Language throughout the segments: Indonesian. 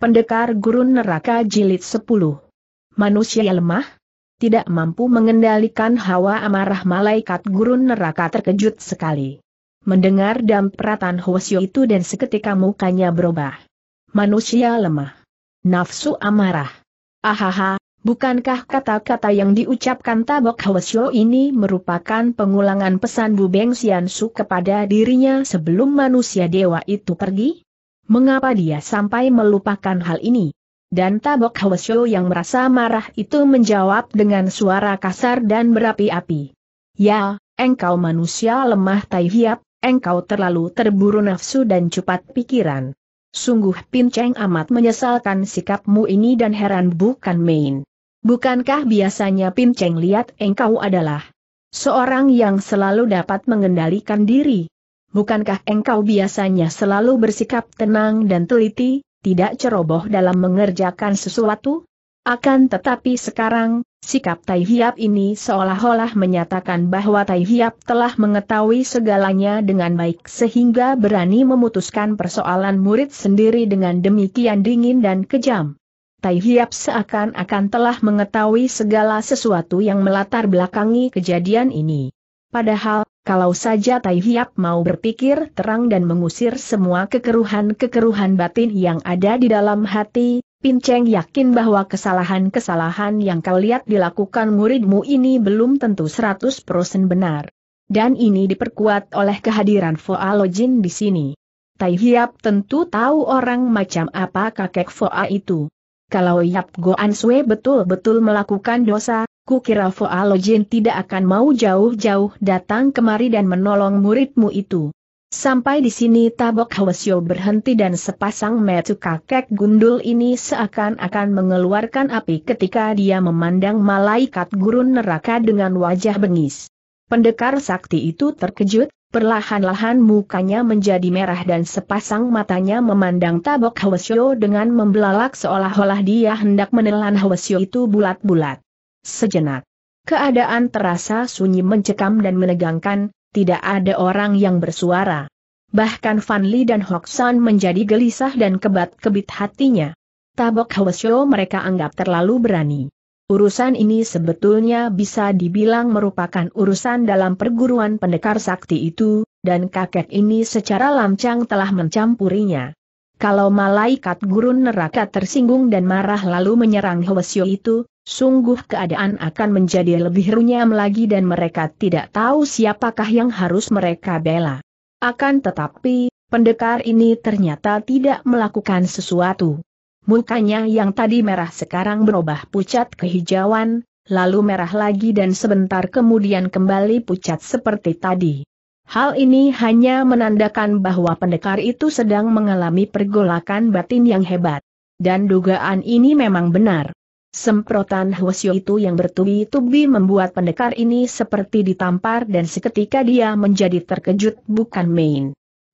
Pendekar Gurun Neraka Jilid 10 Manusia lemah? Tidak mampu mengendalikan hawa amarah malaikat Gurun Neraka terkejut sekali. Mendengar dampratan Hwasyo itu dan seketika mukanya berubah. Manusia lemah. Nafsu amarah. Ahaha, bukankah kata-kata yang diucapkan Tabok Hwasyo ini merupakan pengulangan pesan Bu Beng Siansu kepada dirinya sebelum manusia dewa itu pergi? Mengapa dia sampai melupakan hal ini? Dan Tabok Hwesyo yang merasa marah itu menjawab dengan suara kasar dan berapi-api. Ya, engkau manusia lemah tai hiap, engkau terlalu terburu nafsu dan cepat pikiran. Sungguh pinceng amat menyesalkan sikapmu ini dan heran bukan main. Bukankah biasanya pinceng lihat engkau adalah seorang yang selalu dapat mengendalikan diri, bukankah engkau biasanya selalu bersikap tenang dan teliti, tidak ceroboh dalam mengerjakan sesuatu? Akan tetapi sekarang, sikap Tai Hiap ini seolah-olah menyatakan bahwa Tai Hiap telah mengetahui segalanya dengan baik sehingga berani memutuskan persoalan murid sendiri dengan demikian dingin dan kejam. Tai Hiap seakan-akan telah mengetahui segala sesuatu yang melatar belakangi kejadian ini. Padahal, kalau saja Tai Hiap mau berpikir terang dan mengusir semua kekeruhan-kekeruhan batin yang ada di dalam hati, Pin Cheng yakin bahwa kesalahan-kesalahan yang kau lihat dilakukan muridmu ini belum tentu 100% benar. Dan ini diperkuat oleh kehadiran Foa Lojin di sini. Tai Hiap tentu tahu orang macam apa kakek Foa itu. Kalau Yap Goan Sue betul-betul melakukan dosa, Kukira Jin tidak akan mau jauh-jauh datang kemari dan menolong muridmu itu. Sampai di sini Tabok Hwasyo berhenti dan sepasang metu kakek gundul ini seakan-akan mengeluarkan api ketika dia memandang malaikat gurun neraka dengan wajah bengis. Pendekar sakti itu terkejut, perlahan-lahan mukanya menjadi merah dan sepasang matanya memandang Tabok Hwasyo dengan membelalak seolah-olah dia hendak menelan Hwasyo itu bulat-bulat sejenak. Keadaan terasa sunyi mencekam dan menegangkan, tidak ada orang yang bersuara. Bahkan Fan Li dan San menjadi gelisah dan kebat-kebit hatinya. Tabok Hwasyo mereka anggap terlalu berani. Urusan ini sebetulnya bisa dibilang merupakan urusan dalam perguruan pendekar sakti itu, dan kakek ini secara lancang telah mencampurinya. Kalau malaikat gurun neraka tersinggung dan marah lalu menyerang Hwasyo itu, sungguh keadaan akan menjadi lebih runyam lagi dan mereka tidak tahu siapakah yang harus mereka bela. Akan tetapi, pendekar ini ternyata tidak melakukan sesuatu. Mukanya yang tadi merah sekarang berubah pucat kehijauan, lalu merah lagi dan sebentar kemudian kembali pucat seperti tadi. Hal ini hanya menandakan bahwa pendekar itu sedang mengalami pergolakan batin yang hebat. Dan dugaan ini memang benar. Semprotan Hwasyo itu yang bertubi-tubi membuat pendekar ini seperti ditampar dan seketika dia menjadi terkejut bukan main.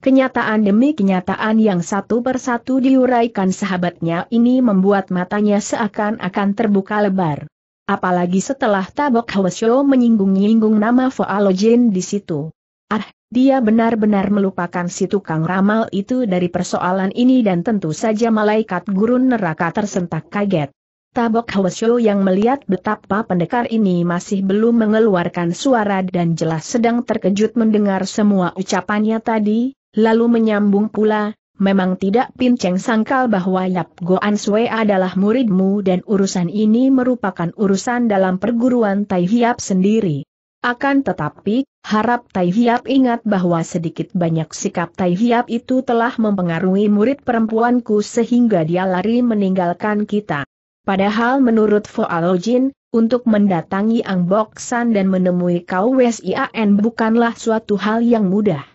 Kenyataan demi kenyataan yang satu persatu diuraikan sahabatnya ini membuat matanya seakan-akan terbuka lebar. Apalagi setelah Tabok Hwasyo menyinggung-nyinggung nama Foalojin di situ. Ah, dia benar-benar melupakan si tukang ramal itu dari persoalan ini dan tentu saja malaikat gurun neraka tersentak kaget. Tabok Hwasyo yang melihat betapa pendekar ini masih belum mengeluarkan suara dan jelas sedang terkejut mendengar semua ucapannya tadi, lalu menyambung pula, memang tidak pinceng sangkal bahwa Yap Goan Sue adalah muridmu dan urusan ini merupakan urusan dalam perguruan Tai Hiap sendiri. Akan tetapi, harap Tai Hiap ingat bahwa sedikit banyak sikap Tai Hiap itu telah mempengaruhi murid perempuanku sehingga dia lari meninggalkan kita. Padahal menurut Alojin, untuk mendatangi Ang San dan menemui kau Wsian bukanlah suatu hal yang mudah.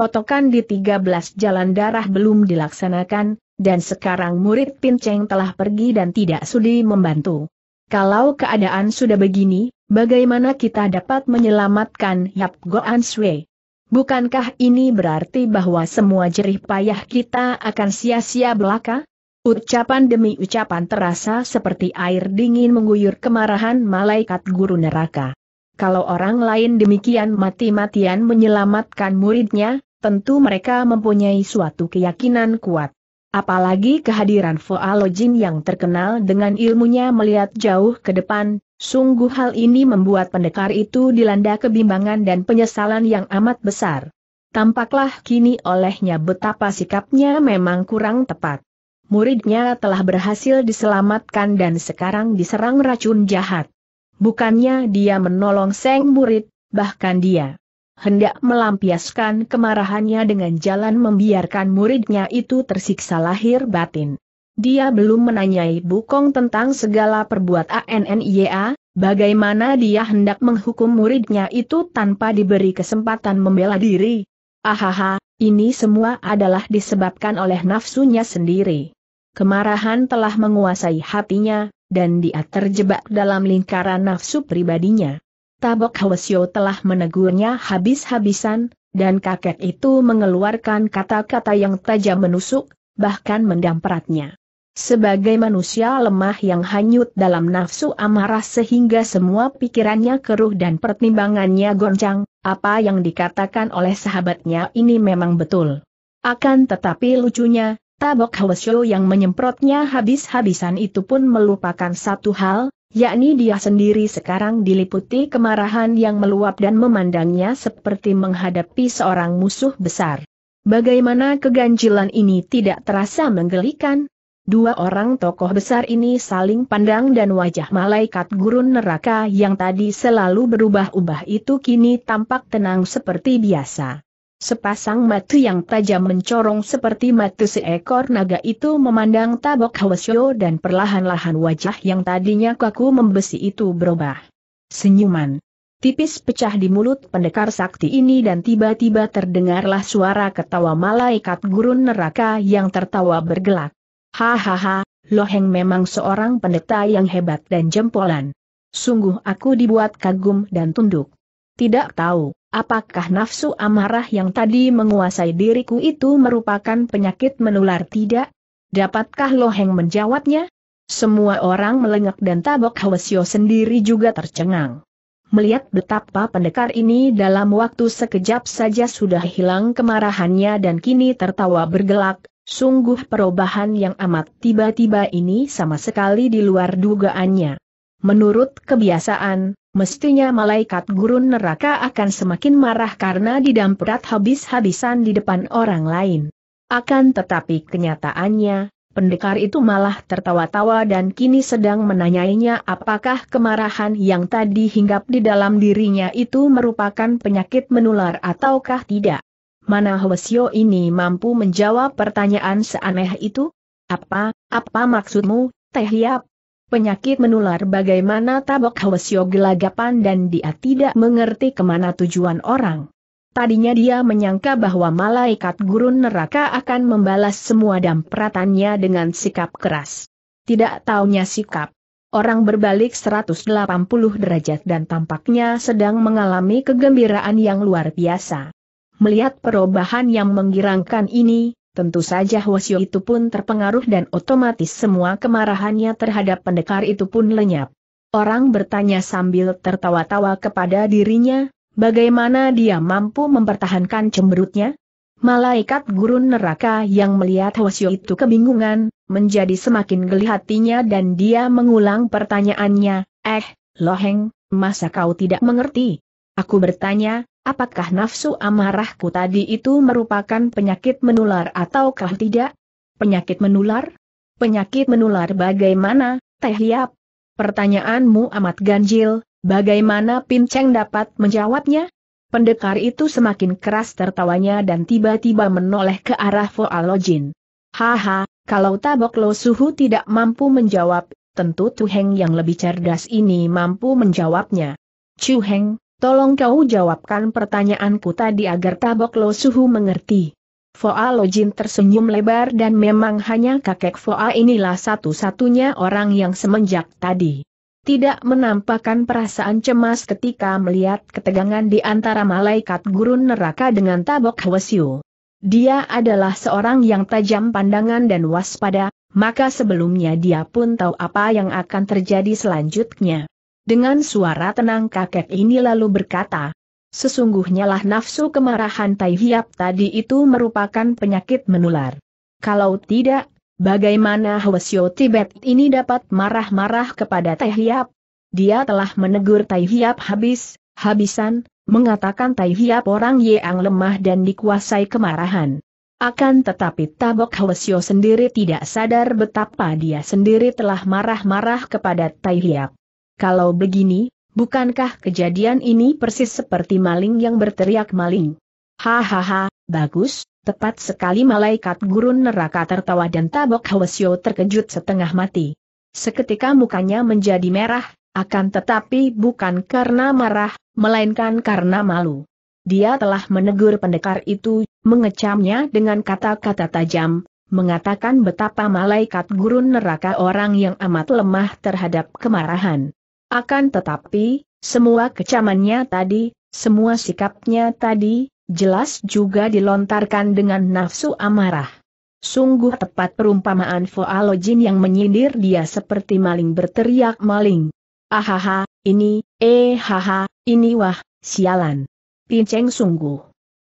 Totokan di 13 jalan darah belum dilaksanakan, dan sekarang murid Pinceng telah pergi dan tidak sudi membantu. Kalau keadaan sudah begini, Bagaimana kita dapat menyelamatkan Yap Goan Sui? Bukankah ini berarti bahwa semua jerih payah kita akan sia-sia belaka? Ucapan demi ucapan terasa seperti air dingin mengguyur kemarahan malaikat guru neraka. Kalau orang lain demikian mati-matian menyelamatkan muridnya, tentu mereka mempunyai suatu keyakinan kuat. Apalagi kehadiran Fualojin yang terkenal dengan ilmunya melihat jauh ke depan, Sungguh hal ini membuat pendekar itu dilanda kebimbangan dan penyesalan yang amat besar. Tampaklah kini olehnya betapa sikapnya memang kurang tepat. Muridnya telah berhasil diselamatkan dan sekarang diserang racun jahat. Bukannya dia menolong seng murid, bahkan dia hendak melampiaskan kemarahannya dengan jalan membiarkan muridnya itu tersiksa lahir batin. Dia belum menanyai Bukong tentang segala perbuatan ANNIA, bagaimana dia hendak menghukum muridnya itu tanpa diberi kesempatan membela diri. Ahaha, ini semua adalah disebabkan oleh nafsunya sendiri. Kemarahan telah menguasai hatinya, dan dia terjebak dalam lingkaran nafsu pribadinya. Tabok Hwasyo telah menegurnya habis-habisan, dan kakek itu mengeluarkan kata-kata yang tajam menusuk, bahkan mendampratnya. Sebagai manusia lemah yang hanyut dalam nafsu amarah sehingga semua pikirannya keruh dan pertimbangannya goncang, apa yang dikatakan oleh sahabatnya ini memang betul. Akan tetapi lucunya, tabok Hwasyo yang menyemprotnya habis-habisan itu pun melupakan satu hal, yakni dia sendiri sekarang diliputi kemarahan yang meluap dan memandangnya seperti menghadapi seorang musuh besar. Bagaimana keganjilan ini tidak terasa menggelikan, Dua orang tokoh besar ini saling pandang dan wajah malaikat gurun neraka yang tadi selalu berubah-ubah itu kini tampak tenang seperti biasa. Sepasang mata yang tajam mencorong seperti mata seekor naga itu memandang tabok Hwasyo dan perlahan-lahan wajah yang tadinya kaku membesi itu berubah. Senyuman. Tipis pecah di mulut pendekar sakti ini dan tiba-tiba terdengarlah suara ketawa malaikat gurun neraka yang tertawa bergelak. Hahaha, Loheng memang seorang pendeta yang hebat dan jempolan. Sungguh aku dibuat kagum dan tunduk. Tidak tahu, apakah nafsu amarah yang tadi menguasai diriku itu merupakan penyakit menular tidak? Dapatkah Loheng menjawabnya? Semua orang melengak dan tabok Hwasyo sendiri juga tercengang. Melihat betapa pendekar ini dalam waktu sekejap saja sudah hilang kemarahannya dan kini tertawa bergelak, Sungguh perubahan yang amat tiba-tiba ini sama sekali di luar dugaannya. Menurut kebiasaan, mestinya malaikat gurun neraka akan semakin marah karena didamprat habis-habisan di depan orang lain. Akan tetapi kenyataannya, pendekar itu malah tertawa-tawa dan kini sedang menanyainya apakah kemarahan yang tadi hinggap di dalam dirinya itu merupakan penyakit menular ataukah tidak mana Hwasyo ini mampu menjawab pertanyaan seaneh itu? Apa, apa maksudmu, Teh Hiap? Penyakit menular bagaimana tabok Hwasyo gelagapan dan dia tidak mengerti kemana tujuan orang. Tadinya dia menyangka bahwa malaikat gurun neraka akan membalas semua dampratannya dengan sikap keras. Tidak taunya sikap. Orang berbalik 180 derajat dan tampaknya sedang mengalami kegembiraan yang luar biasa. Melihat perubahan yang menggirangkan ini, tentu saja Hwasyo itu pun terpengaruh dan otomatis semua kemarahannya terhadap pendekar itu pun lenyap. Orang bertanya sambil tertawa-tawa kepada dirinya, bagaimana dia mampu mempertahankan cemberutnya? Malaikat gurun neraka yang melihat Hwasyo itu kebingungan, menjadi semakin geli hatinya dan dia mengulang pertanyaannya, eh, Loheng, masa kau tidak mengerti? Aku bertanya, apakah nafsu amarahku tadi itu merupakan penyakit menular ataukah tidak? Penyakit menular? Penyakit menular bagaimana, Teh Hiap? Pertanyaanmu amat ganjil, bagaimana pincang dapat menjawabnya? Pendekar itu semakin keras tertawanya dan tiba-tiba menoleh ke arah Foalojin. Haha, kalau Tabok Lo Suhu tidak mampu menjawab, tentu Tuheng yang lebih cerdas ini mampu menjawabnya. Chu Heng, Tolong kau jawabkan pertanyaanku tadi agar Tabok Lo Suhu mengerti. Foa Lojin tersenyum lebar dan memang hanya kakek Foa inilah satu-satunya orang yang semenjak tadi. Tidak menampakkan perasaan cemas ketika melihat ketegangan di antara malaikat gurun neraka dengan Tabok Hwasyu. Dia adalah seorang yang tajam pandangan dan waspada, maka sebelumnya dia pun tahu apa yang akan terjadi selanjutnya. Dengan suara tenang kakek ini lalu berkata, Sesungguhnya lah nafsu kemarahan Tai Hiap tadi itu merupakan penyakit menular. Kalau tidak, bagaimana Hwasyo Tibet ini dapat marah-marah kepada Tai Hiap? Dia telah menegur Tai Hiap habis, habisan, mengatakan Tai Hiap orang yang lemah dan dikuasai kemarahan. Akan tetapi Tabok Hwasyo sendiri tidak sadar betapa dia sendiri telah marah-marah kepada Tai Hiap. Kalau begini, bukankah kejadian ini persis seperti maling yang berteriak maling? Hahaha, bagus, tepat sekali malaikat gurun neraka tertawa dan tabok Hwasyo terkejut setengah mati. Seketika mukanya menjadi merah, akan tetapi bukan karena marah, melainkan karena malu. Dia telah menegur pendekar itu, mengecamnya dengan kata-kata tajam, mengatakan betapa malaikat gurun neraka orang yang amat lemah terhadap kemarahan. Akan tetapi, semua kecamannya tadi, semua sikapnya tadi, jelas juga dilontarkan dengan nafsu amarah. Sungguh tepat perumpamaan Foalojin yang menyindir dia seperti maling berteriak maling. Ahaha, ini, eh haha, ini wah, sialan. Pinceng sungguh.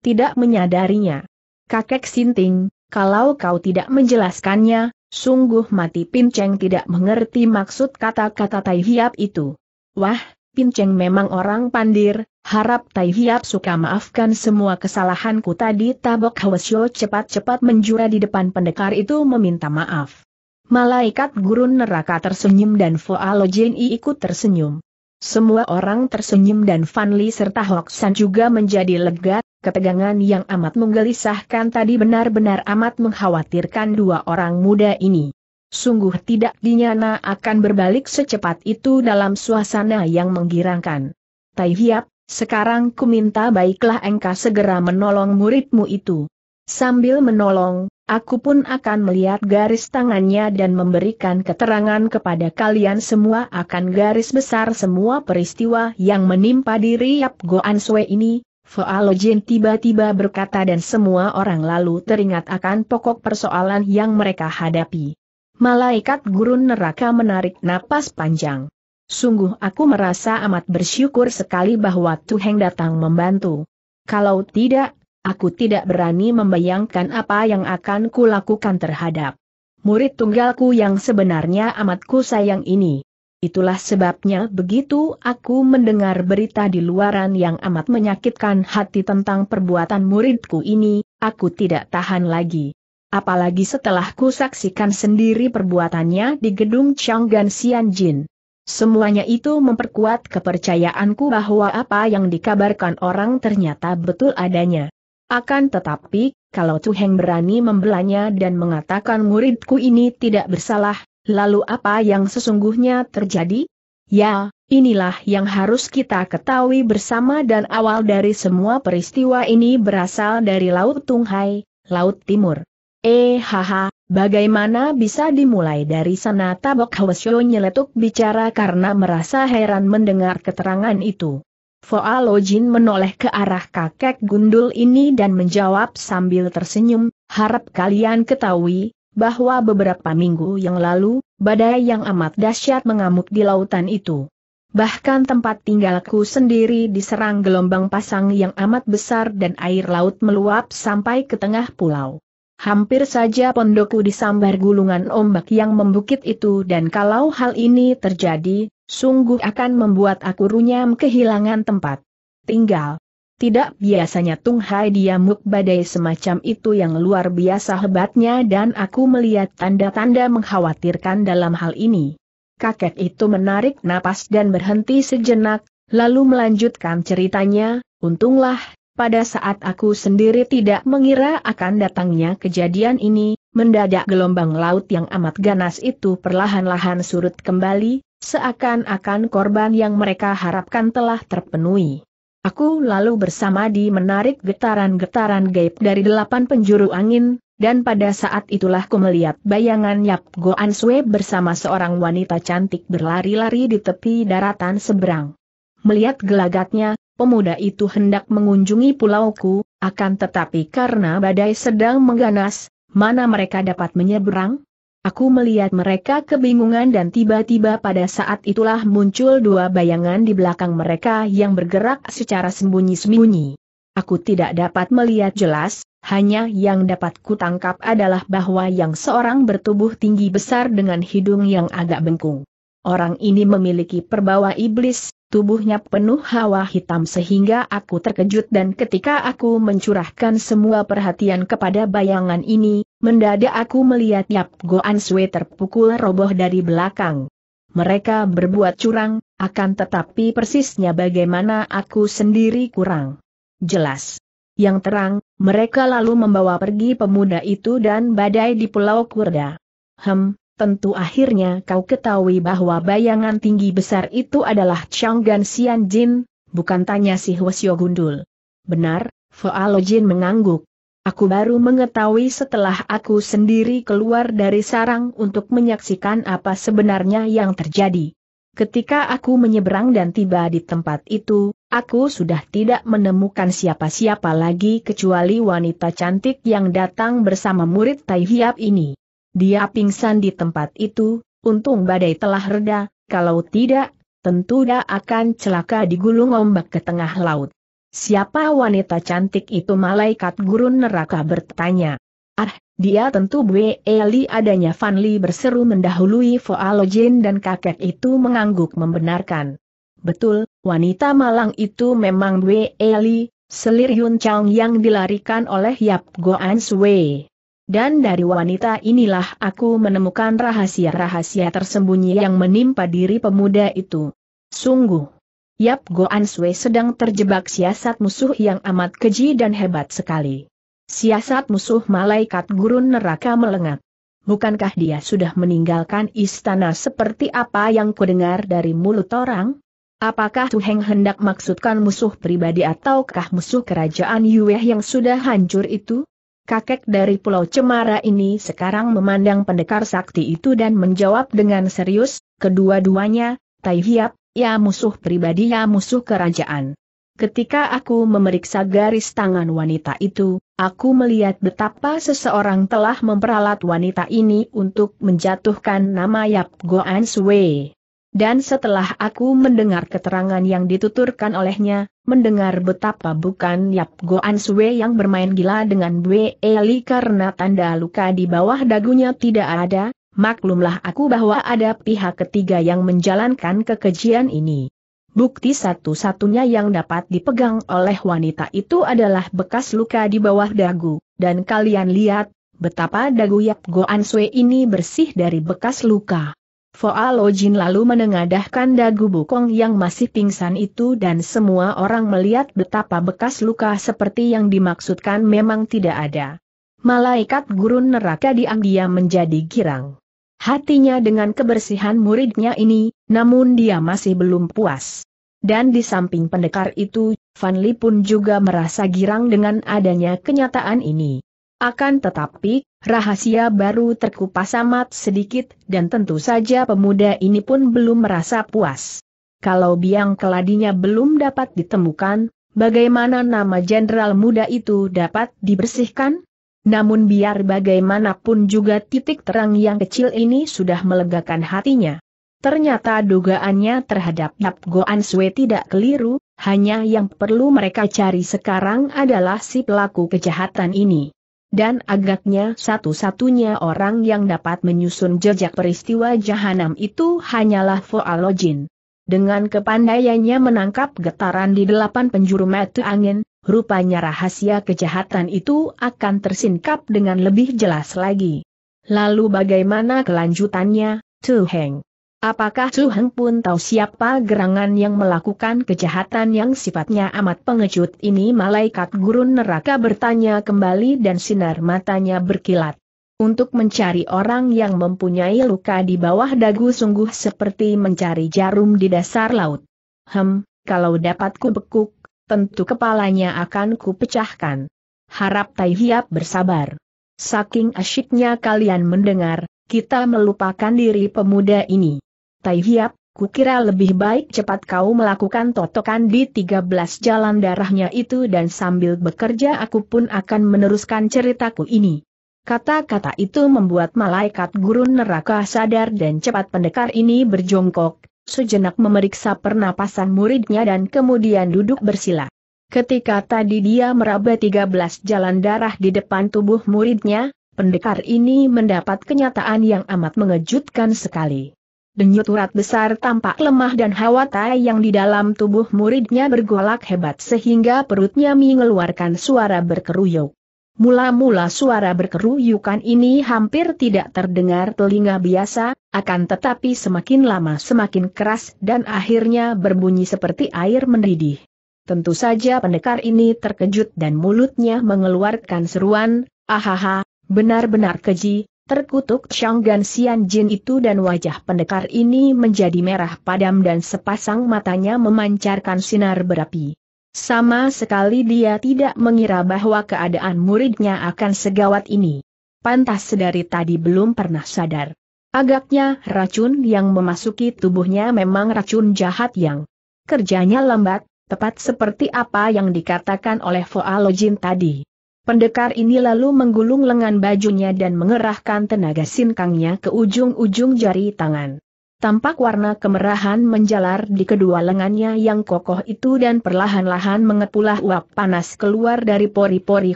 Tidak menyadarinya. Kakek Sinting, kalau kau tidak menjelaskannya, Sungguh mati Pinceng tidak mengerti maksud kata-kata Tai Hiap itu. Wah, Pinceng memang orang pandir, harap Tai Hiap suka maafkan semua kesalahanku tadi Tabok Hwasyo cepat-cepat menjura di depan pendekar itu meminta maaf. Malaikat gurun neraka tersenyum dan Fualo Jin ikut tersenyum. Semua orang tersenyum dan Li serta Hoksan juga menjadi lega, ketegangan yang amat menggelisahkan tadi benar-benar amat mengkhawatirkan dua orang muda ini. Sungguh tidak dinyana akan berbalik secepat itu dalam suasana yang menggirangkan. Tai Hiap, sekarang ku minta baiklah engkau segera menolong muridmu itu. Sambil menolong, Aku pun akan melihat garis tangannya dan memberikan keterangan kepada kalian semua akan garis besar semua peristiwa yang menimpa diri Yap Goan Sue ini, Faalojin tiba-tiba berkata dan semua orang lalu teringat akan pokok persoalan yang mereka hadapi. Malaikat gurun neraka menarik napas panjang. Sungguh aku merasa amat bersyukur sekali bahwa Tuheng datang membantu. Kalau tidak, Aku tidak berani membayangkan apa yang akan kulakukan terhadap murid tunggalku yang sebenarnya amatku sayang ini. Itulah sebabnya begitu aku mendengar berita di luaran yang amat menyakitkan hati tentang perbuatan muridku ini, aku tidak tahan lagi. Apalagi setelah ku saksikan sendiri perbuatannya di gedung Changgan Xianjin. Semuanya itu memperkuat kepercayaanku bahwa apa yang dikabarkan orang ternyata betul adanya. Akan tetapi, kalau Chu Heng berani membelanya dan mengatakan muridku ini tidak bersalah, lalu apa yang sesungguhnya terjadi? Ya, inilah yang harus kita ketahui bersama dan awal dari semua peristiwa ini berasal dari Laut Tunghai, Laut Timur. Eh haha, bagaimana bisa dimulai dari sana Tabok Hwasyo nyeletuk bicara karena merasa heran mendengar keterangan itu. Foa Lo Jin menoleh ke arah kakek gundul ini dan menjawab sambil tersenyum, harap kalian ketahui, bahwa beberapa minggu yang lalu, badai yang amat dahsyat mengamuk di lautan itu. Bahkan tempat tinggalku sendiri diserang gelombang pasang yang amat besar dan air laut meluap sampai ke tengah pulau. Hampir saja pondokku disambar gulungan ombak yang membukit itu dan kalau hal ini terjadi, sungguh akan membuat aku runyam kehilangan tempat. Tinggal. Tidak biasanya Tung Hai diamuk badai semacam itu yang luar biasa hebatnya dan aku melihat tanda-tanda mengkhawatirkan dalam hal ini. Kakek itu menarik napas dan berhenti sejenak, lalu melanjutkan ceritanya, untunglah, pada saat aku sendiri tidak mengira akan datangnya kejadian ini, mendadak gelombang laut yang amat ganas itu perlahan-lahan surut kembali, Seakan-akan korban yang mereka harapkan telah terpenuhi. Aku lalu bersama di menarik getaran-getaran gaib dari delapan penjuru angin, dan pada saat itulah ku melihat bayangan Yap Goan Sue bersama seorang wanita cantik berlari-lari di tepi daratan seberang. Melihat gelagatnya, pemuda itu hendak mengunjungi pulauku, akan tetapi karena badai sedang mengganas, mana mereka dapat menyeberang? Aku melihat mereka kebingungan dan tiba-tiba pada saat itulah muncul dua bayangan di belakang mereka yang bergerak secara sembunyi-sembunyi. Aku tidak dapat melihat jelas, hanya yang dapat kutangkap adalah bahwa yang seorang bertubuh tinggi besar dengan hidung yang agak bengkung. Orang ini memiliki perbawa iblis, tubuhnya penuh hawa hitam sehingga aku terkejut dan ketika aku mencurahkan semua perhatian kepada bayangan ini, Mendadak aku melihat Yap Goan sweater terpukul roboh dari belakang. Mereka berbuat curang, akan tetapi persisnya bagaimana aku sendiri kurang jelas. Yang terang, mereka lalu membawa pergi pemuda itu dan badai di Pulau Kurda. Hem, tentu akhirnya kau ketahui bahwa bayangan tinggi besar itu adalah Chang Gan Xian Jin, bukan tanya si Hwasyo Gundul. Benar, Lo Jin mengangguk. Aku baru mengetahui setelah aku sendiri keluar dari sarang untuk menyaksikan apa sebenarnya yang terjadi. Ketika aku menyeberang dan tiba di tempat itu, aku sudah tidak menemukan siapa-siapa lagi kecuali wanita cantik yang datang bersama murid Tai Hiap ini. Dia pingsan di tempat itu, untung badai telah reda, kalau tidak, tentu dia akan celaka digulung ombak ke tengah laut. Siapa wanita cantik itu malaikat gurun neraka bertanya. Ah, dia tentu Bwe Eli adanya Fan Li berseru mendahului Foalo Jin dan kakek itu mengangguk membenarkan. Betul, wanita malang itu memang Bwe Eli, selir Yun Chang yang dilarikan oleh Yap Goan Sui. Dan dari wanita inilah aku menemukan rahasia-rahasia tersembunyi yang menimpa diri pemuda itu. Sungguh, Yap Goan Sui sedang terjebak siasat musuh yang amat keji dan hebat sekali. Siasat musuh malaikat gurun neraka melengat. Bukankah dia sudah meninggalkan istana seperti apa yang kudengar dari mulut orang? Apakah Tuheng hendak maksudkan musuh pribadi ataukah musuh kerajaan Yueh yang sudah hancur itu? Kakek dari Pulau Cemara ini sekarang memandang pendekar sakti itu dan menjawab dengan serius, kedua-duanya, Tai Hiap, Ya musuh pribadi ya musuh kerajaan. Ketika aku memeriksa garis tangan wanita itu, aku melihat betapa seseorang telah memperalat wanita ini untuk menjatuhkan nama Yap Goan Sui. Dan setelah aku mendengar keterangan yang dituturkan olehnya, mendengar betapa bukan Yap Goan Sue yang bermain gila dengan Bue Eli karena tanda luka di bawah dagunya tidak ada, maklumlah aku bahwa ada pihak ketiga yang menjalankan kekejian ini. Bukti satu-satunya yang dapat dipegang oleh wanita itu adalah bekas luka di bawah dagu, dan kalian lihat, betapa dagu Yap Goan Sui ini bersih dari bekas luka. Foa Jin lalu menengadahkan dagu bukong yang masih pingsan itu dan semua orang melihat betapa bekas luka seperti yang dimaksudkan memang tidak ada. Malaikat gurun neraka diam-diam menjadi girang hatinya dengan kebersihan muridnya ini, namun dia masih belum puas. Dan di samping pendekar itu, Van Li pun juga merasa girang dengan adanya kenyataan ini. Akan tetapi, rahasia baru terkupas amat sedikit dan tentu saja pemuda ini pun belum merasa puas. Kalau biang keladinya belum dapat ditemukan, bagaimana nama jenderal muda itu dapat dibersihkan? Namun biar bagaimanapun juga titik terang yang kecil ini sudah melegakan hatinya. Ternyata dugaannya terhadap Yap Goan Sue tidak keliru, hanya yang perlu mereka cari sekarang adalah si pelaku kejahatan ini. Dan agaknya satu-satunya orang yang dapat menyusun jejak peristiwa jahanam itu hanyalah Foalojin. Dengan kepandaiannya menangkap getaran di delapan penjuru mata angin, rupanya rahasia kejahatan itu akan tersingkap dengan lebih jelas lagi. Lalu bagaimana kelanjutannya, Tu Heng? Apakah Tu Heng pun tahu siapa gerangan yang melakukan kejahatan yang sifatnya amat pengecut ini? Malaikat gurun neraka bertanya kembali dan sinar matanya berkilat. Untuk mencari orang yang mempunyai luka di bawah dagu sungguh seperti mencari jarum di dasar laut. Hem, kalau dapatku bekuk tentu kepalanya akan kupecahkan. Harap Tai Hiap bersabar. Saking asyiknya kalian mendengar, kita melupakan diri pemuda ini. Tai Hiap, kukira lebih baik cepat kau melakukan totokan di 13 jalan darahnya itu dan sambil bekerja aku pun akan meneruskan ceritaku ini. Kata-kata itu membuat malaikat gurun neraka sadar dan cepat pendekar ini berjongkok, sejenak memeriksa pernapasan muridnya dan kemudian duduk bersila. Ketika tadi dia meraba 13 jalan darah di depan tubuh muridnya, pendekar ini mendapat kenyataan yang amat mengejutkan sekali. Denyut urat besar tampak lemah dan hawa tai yang di dalam tubuh muridnya bergolak hebat sehingga perutnya mengeluarkan suara berkeruyuk. Mula-mula suara berkeruyukan ini hampir tidak terdengar telinga biasa, akan tetapi semakin lama semakin keras dan akhirnya berbunyi seperti air mendidih. Tentu saja pendekar ini terkejut dan mulutnya mengeluarkan seruan, ahaha, benar-benar keji, terkutuk Shanggan Sian Jin itu dan wajah pendekar ini menjadi merah padam dan sepasang matanya memancarkan sinar berapi. Sama sekali dia tidak mengira bahwa keadaan muridnya akan segawat ini. Pantas dari tadi belum pernah sadar. Agaknya racun yang memasuki tubuhnya memang racun jahat yang kerjanya lambat, tepat seperti apa yang dikatakan oleh Foalojin tadi. Pendekar ini lalu menggulung lengan bajunya dan mengerahkan tenaga sinkangnya ke ujung-ujung jari tangan. Tampak warna kemerahan menjalar di kedua lengannya yang kokoh itu dan perlahan-lahan mengepulah uap panas keluar dari pori-pori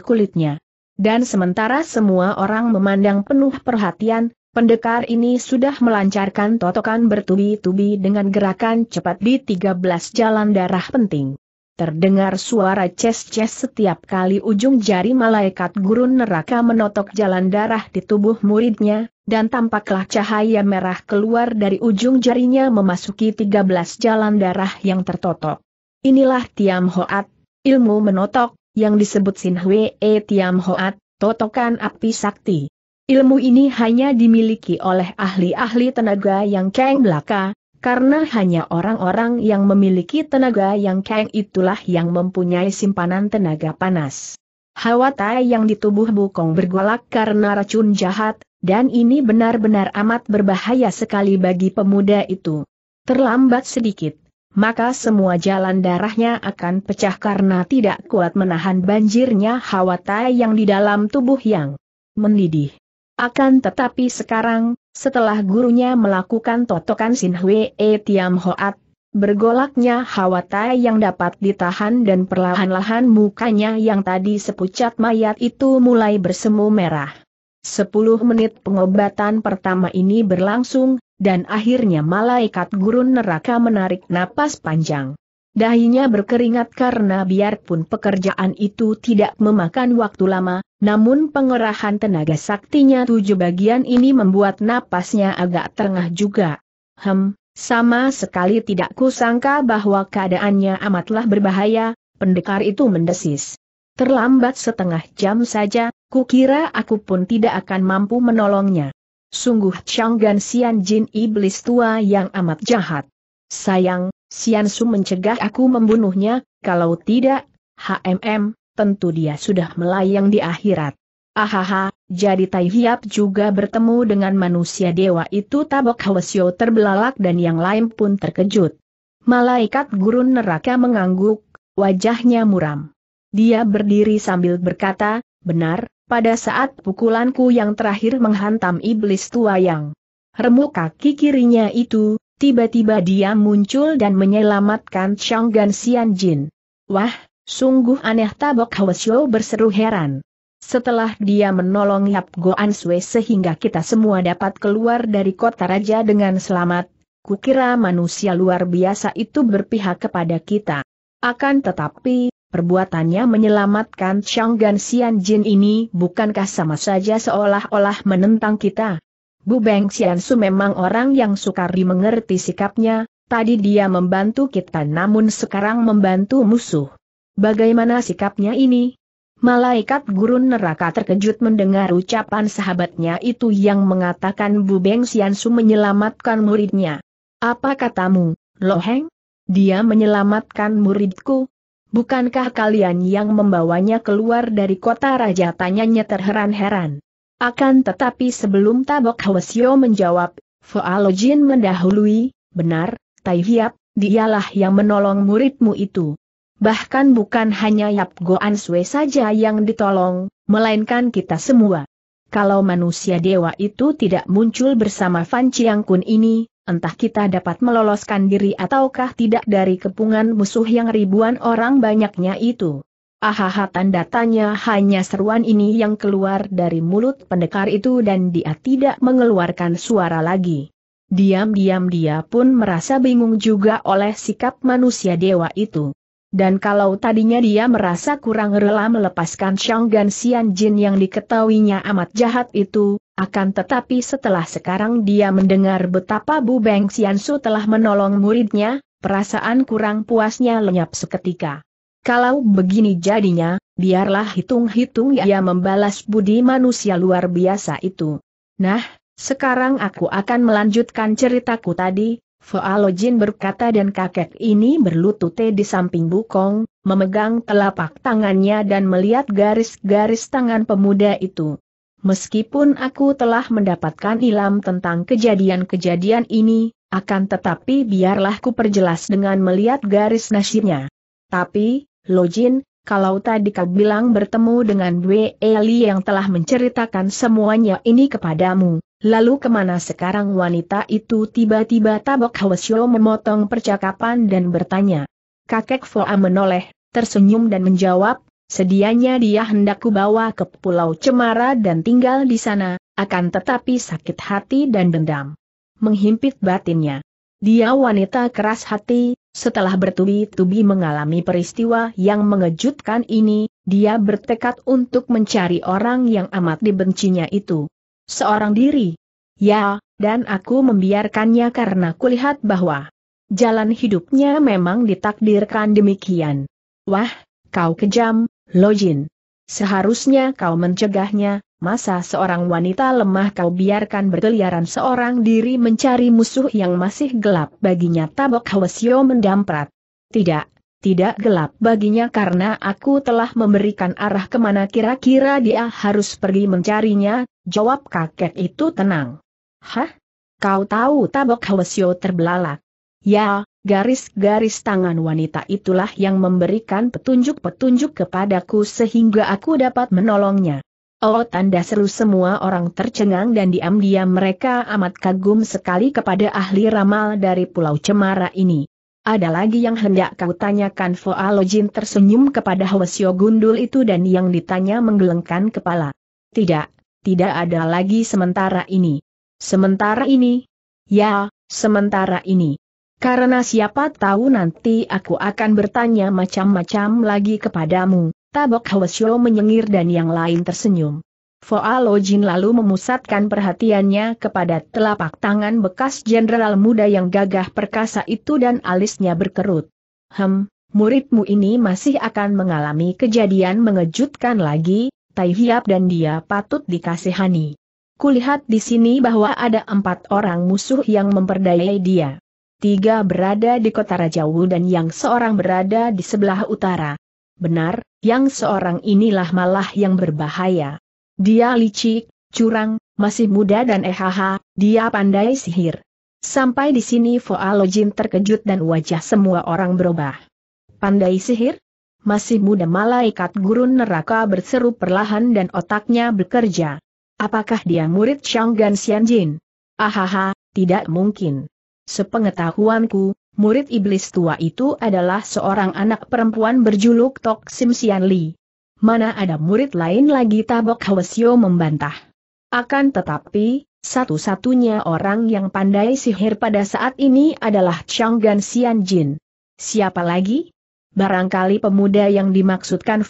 kulitnya. Dan sementara semua orang memandang penuh perhatian, pendekar ini sudah melancarkan totokan bertubi-tubi dengan gerakan cepat di 13 jalan darah penting. Terdengar suara ces-ces setiap kali ujung jari malaikat gurun neraka menotok jalan darah di tubuh muridnya, dan tampaklah cahaya merah keluar dari ujung jarinya memasuki 13 jalan darah yang tertotok. Inilah Tiam Hoat, ilmu menotok, yang disebut Sin Hwe e. Tiam Hoat, totokan api sakti. Ilmu ini hanya dimiliki oleh ahli-ahli tenaga yang keng belaka, karena hanya orang-orang yang memiliki tenaga yang keng itulah yang mempunyai simpanan tenaga panas. Hawa tai yang di tubuh Bukong bergolak karena racun jahat, dan ini benar-benar amat berbahaya sekali bagi pemuda itu. Terlambat sedikit, maka semua jalan darahnya akan pecah karena tidak kuat menahan banjirnya hawa tai yang di dalam tubuh yang mendidih. Akan tetapi sekarang, setelah gurunya melakukan totokan Sin Hwe E Tiam Hoat, bergolaknya hawa tai yang dapat ditahan dan perlahan-lahan mukanya yang tadi sepucat mayat itu mulai bersemu merah. Sepuluh menit pengobatan pertama ini berlangsung, dan akhirnya malaikat gurun neraka menarik napas panjang. Dahinya berkeringat karena biarpun pekerjaan itu tidak memakan waktu lama, namun pengerahan tenaga saktinya tujuh bagian ini membuat napasnya agak terengah juga. Hem, sama sekali tidak kusangka bahwa keadaannya amatlah berbahaya, pendekar itu mendesis. Terlambat setengah jam saja, kukira aku pun tidak akan mampu menolongnya. Sungguh Changgan Xian Jin iblis tua yang amat jahat. Sayang, Xian Su mencegah aku membunuhnya, kalau tidak, HMM, tentu dia sudah melayang di akhirat. Ahaha, jadi Tai Hiap juga bertemu dengan manusia dewa itu tabok Hwasyo terbelalak dan yang lain pun terkejut. Malaikat gurun neraka mengangguk, wajahnya muram. Dia berdiri sambil berkata, benar, pada saat pukulanku yang terakhir menghantam iblis tua yang remuk kaki kirinya itu, tiba-tiba dia muncul dan menyelamatkan Chang Gan Sian Jin. Wah, Sungguh aneh Tabok Hwasyo berseru heran. Setelah dia menolong Yap Goan Sui sehingga kita semua dapat keluar dari kota raja dengan selamat, kukira manusia luar biasa itu berpihak kepada kita. Akan tetapi, perbuatannya menyelamatkan Changgan Xian Jin ini bukankah sama saja seolah-olah menentang kita? Bu Beng Xian Su memang orang yang sukar dimengerti sikapnya, tadi dia membantu kita namun sekarang membantu musuh. Bagaimana sikapnya ini? Malaikat gurun neraka terkejut mendengar ucapan sahabatnya itu yang mengatakan Bu Beng Xiansu menyelamatkan muridnya. Apa katamu, Loheng? Dia menyelamatkan muridku. Bukankah kalian yang membawanya keluar dari kota raja tanyanya terheran-heran? Akan tetapi sebelum Tabok Hwasyo menjawab, Foalo Jin mendahului, benar, Tai Hiap, dialah yang menolong muridmu itu bahkan bukan hanya Yap Goan Sue saja yang ditolong, melainkan kita semua. Kalau manusia dewa itu tidak muncul bersama Fan Chiang Kun ini, entah kita dapat meloloskan diri ataukah tidak dari kepungan musuh yang ribuan orang banyaknya itu. Ahaha tanda tanya hanya seruan ini yang keluar dari mulut pendekar itu dan dia tidak mengeluarkan suara lagi. Diam-diam dia pun merasa bingung juga oleh sikap manusia dewa itu. Dan kalau tadinya dia merasa kurang rela melepaskan Shanggan Xian Jin yang diketahuinya amat jahat itu, akan tetapi setelah sekarang dia mendengar betapa Bu Beng Xian Su telah menolong muridnya, perasaan kurang puasnya lenyap seketika. Kalau begini jadinya, biarlah hitung-hitung ia membalas budi manusia luar biasa itu. Nah, sekarang aku akan melanjutkan ceritaku tadi, Jin berkata dan kakek ini berlutut di samping Bukong, memegang telapak tangannya dan melihat garis-garis tangan pemuda itu. Meskipun aku telah mendapatkan ilam tentang kejadian-kejadian ini, akan tetapi biarlah ku perjelas dengan melihat garis nasibnya. Tapi, Lojin, kalau tadi kau bilang bertemu dengan Dwe Eli yang telah menceritakan semuanya ini kepadamu, Lalu kemana sekarang wanita itu tiba-tiba tabok Hwasyo memotong percakapan dan bertanya. Kakek Foa menoleh, tersenyum dan menjawab, sedianya dia hendakku bawa ke Pulau Cemara dan tinggal di sana, akan tetapi sakit hati dan dendam. Menghimpit batinnya. Dia wanita keras hati, setelah bertubi-tubi mengalami peristiwa yang mengejutkan ini, dia bertekad untuk mencari orang yang amat dibencinya itu. Seorang diri. Ya, dan aku membiarkannya karena kulihat bahwa jalan hidupnya memang ditakdirkan demikian. Wah, kau kejam, Lojin. Seharusnya kau mencegahnya, masa seorang wanita lemah kau biarkan berkeliaran seorang diri mencari musuh yang masih gelap baginya tabok Hwasyo mendamprat. Tidak, tidak gelap baginya karena aku telah memberikan arah kemana kira-kira dia harus pergi mencarinya, jawab kakek itu tenang. Hah? Kau tahu tabok Hwasyo terbelalak? Ya, garis-garis tangan wanita itulah yang memberikan petunjuk-petunjuk kepadaku sehingga aku dapat menolongnya. Oh tanda seru semua orang tercengang dan diam-diam mereka amat kagum sekali kepada ahli ramal dari Pulau Cemara ini. Ada lagi yang hendak kau tanyakan Foa Lojin tersenyum kepada Hwasyo Gundul itu dan yang ditanya menggelengkan kepala. Tidak, tidak ada lagi sementara ini. Sementara ini? Ya, sementara ini. Karena siapa tahu nanti aku akan bertanya macam-macam lagi kepadamu, tabok Hwasyo menyengir dan yang lain tersenyum. Foalo Jin lalu memusatkan perhatiannya kepada telapak tangan bekas jenderal muda yang gagah perkasa itu dan alisnya berkerut. Hem, muridmu ini masih akan mengalami kejadian mengejutkan lagi, Tai Hiap dan dia patut dikasihani. Kulihat di sini bahwa ada empat orang musuh yang memperdayai dia. Tiga berada di kota raja Wu dan yang seorang berada di sebelah utara. Benar, yang seorang inilah malah yang berbahaya. Dia licik, curang, masih muda dan ehaha, dia pandai sihir. Sampai di sini Foalojin terkejut dan wajah semua orang berubah. Pandai sihir? Masih muda malaikat gurun neraka berseru perlahan dan otaknya bekerja. Apakah dia murid Shanggan Xianjin? Ahaha, tidak mungkin. Sepengetahuanku, murid iblis tua itu adalah seorang anak perempuan berjuluk Tok Sim Xian Li mana ada murid lain lagi tabok Hwasyo membantah. Akan tetapi, satu-satunya orang yang pandai sihir pada saat ini adalah Changgan Xianjin. Siapa lagi? Barangkali pemuda yang dimaksudkan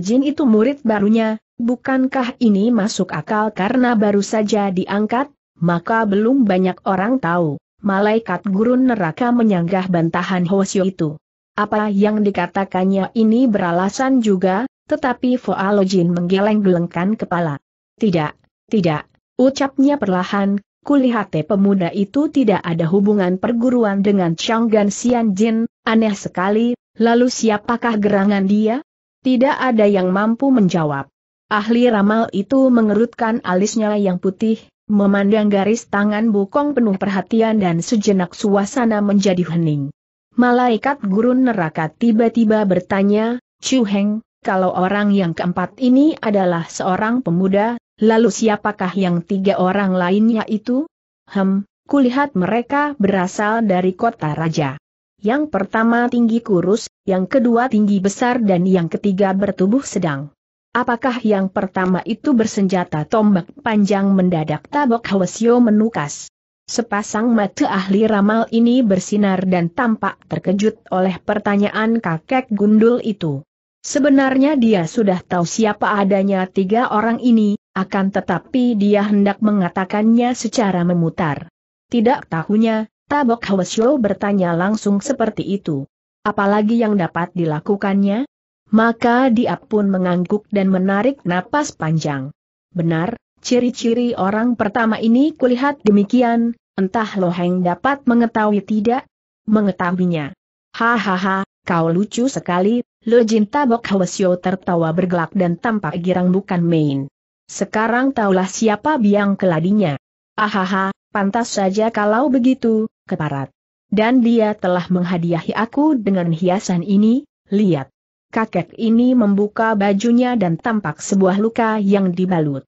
Jin itu murid barunya, bukankah ini masuk akal karena baru saja diangkat? Maka belum banyak orang tahu, malaikat gurun neraka menyanggah bantahan Hwasyo itu. Apa yang dikatakannya ini beralasan juga, tetapi Foalojin menggeleng-gelengkan kepala. Tidak, tidak, ucapnya perlahan, Kulihat pemuda itu tidak ada hubungan perguruan dengan Chang Changgan Jin. aneh sekali, lalu siapakah gerangan dia? Tidak ada yang mampu menjawab. Ahli ramal itu mengerutkan alisnya yang putih, memandang garis tangan bukong penuh perhatian dan sejenak suasana menjadi hening. Malaikat gurun neraka tiba-tiba bertanya, Chu Heng, kalau orang yang keempat ini adalah seorang pemuda, lalu siapakah yang tiga orang lainnya itu? Hem, kulihat mereka berasal dari kota raja. Yang pertama tinggi kurus, yang kedua tinggi besar dan yang ketiga bertubuh sedang. Apakah yang pertama itu bersenjata tombak panjang mendadak tabok Hwasyo menukas? Sepasang mata ahli ramal ini bersinar dan tampak terkejut oleh pertanyaan kakek gundul itu. Sebenarnya dia sudah tahu siapa adanya tiga orang ini, akan tetapi dia hendak mengatakannya secara memutar. Tidak tahunya, Tabok Hwasyo bertanya langsung seperti itu. Apalagi yang dapat dilakukannya? Maka dia pun mengangguk dan menarik napas panjang. Benar, ciri-ciri orang pertama ini kulihat demikian, entah Loheng dapat mengetahui tidak? Mengetahuinya. Hahaha, kau lucu sekali, Lo Jin Tabok Hwasyo tertawa bergelak dan tampak girang bukan main. Sekarang taulah siapa biang keladinya. Ahaha, pantas saja kalau begitu, keparat. Dan dia telah menghadiahi aku dengan hiasan ini, lihat. Kakek ini membuka bajunya dan tampak sebuah luka yang dibalut.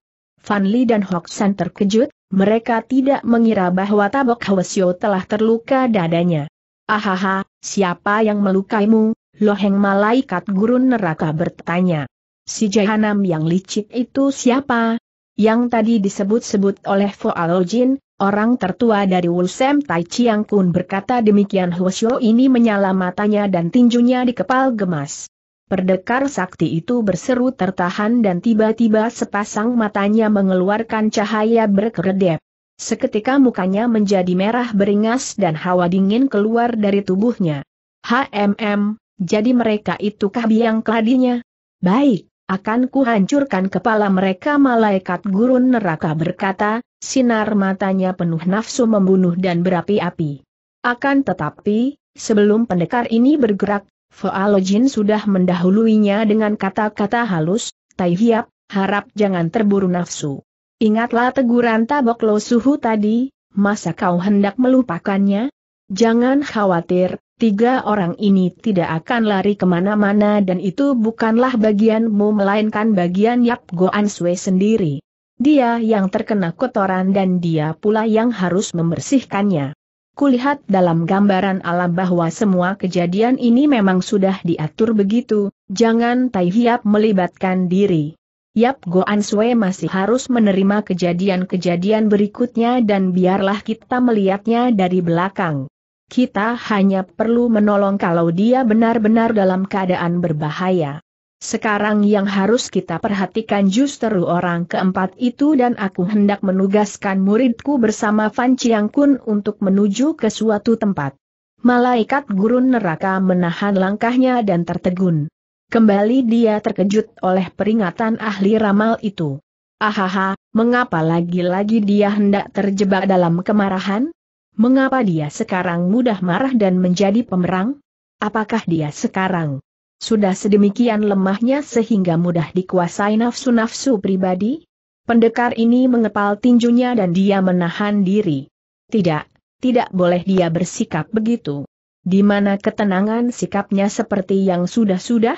Li dan San terkejut, mereka tidak mengira bahwa Tabok Hwasyo telah terluka dadanya. Ahaha, siapa yang melukaimu, Loheng malaikat gurun neraka bertanya. Si jahanam yang licik itu siapa? Yang tadi disebut-sebut oleh Foalojin, orang tertua dari Wulsem Tai Chiang Kun berkata demikian Hwasyo ini menyala matanya dan tinjunya di kepal gemas. Perdekar sakti itu berseru tertahan dan tiba-tiba sepasang matanya mengeluarkan cahaya berkeredep. Seketika mukanya menjadi merah beringas dan hawa dingin keluar dari tubuhnya. HMM, jadi mereka itukah biang keladinya? Baik, akan kuhancurkan kepala mereka malaikat gurun neraka berkata, sinar matanya penuh nafsu membunuh dan berapi-api. Akan tetapi, sebelum pendekar ini bergerak, Foalojin sudah mendahuluinya dengan kata-kata halus, Tai Hiap, harap jangan terburu nafsu. Ingatlah teguran tabok lo suhu tadi, masa kau hendak melupakannya? Jangan khawatir, Tiga orang ini tidak akan lari kemana-mana dan itu bukanlah bagianmu melainkan bagian Yap Goan Sui sendiri. Dia yang terkena kotoran dan dia pula yang harus membersihkannya. Kulihat dalam gambaran alam bahwa semua kejadian ini memang sudah diatur begitu, jangan Tai Hiap melibatkan diri. Yap Goan Sui masih harus menerima kejadian-kejadian berikutnya dan biarlah kita melihatnya dari belakang. Kita hanya perlu menolong kalau dia benar-benar dalam keadaan berbahaya. Sekarang yang harus kita perhatikan justru orang keempat itu dan aku hendak menugaskan muridku bersama Fan Chiang Kun untuk menuju ke suatu tempat. Malaikat gurun neraka menahan langkahnya dan tertegun. Kembali dia terkejut oleh peringatan ahli ramal itu. Ahaha, mengapa lagi-lagi dia hendak terjebak dalam kemarahan? Mengapa dia sekarang mudah marah dan menjadi pemerang? Apakah dia sekarang sudah sedemikian lemahnya sehingga mudah dikuasai nafsu-nafsu pribadi? Pendekar ini mengepal tinjunya dan dia menahan diri. Tidak, tidak boleh dia bersikap begitu. Di mana ketenangan sikapnya seperti yang sudah-sudah?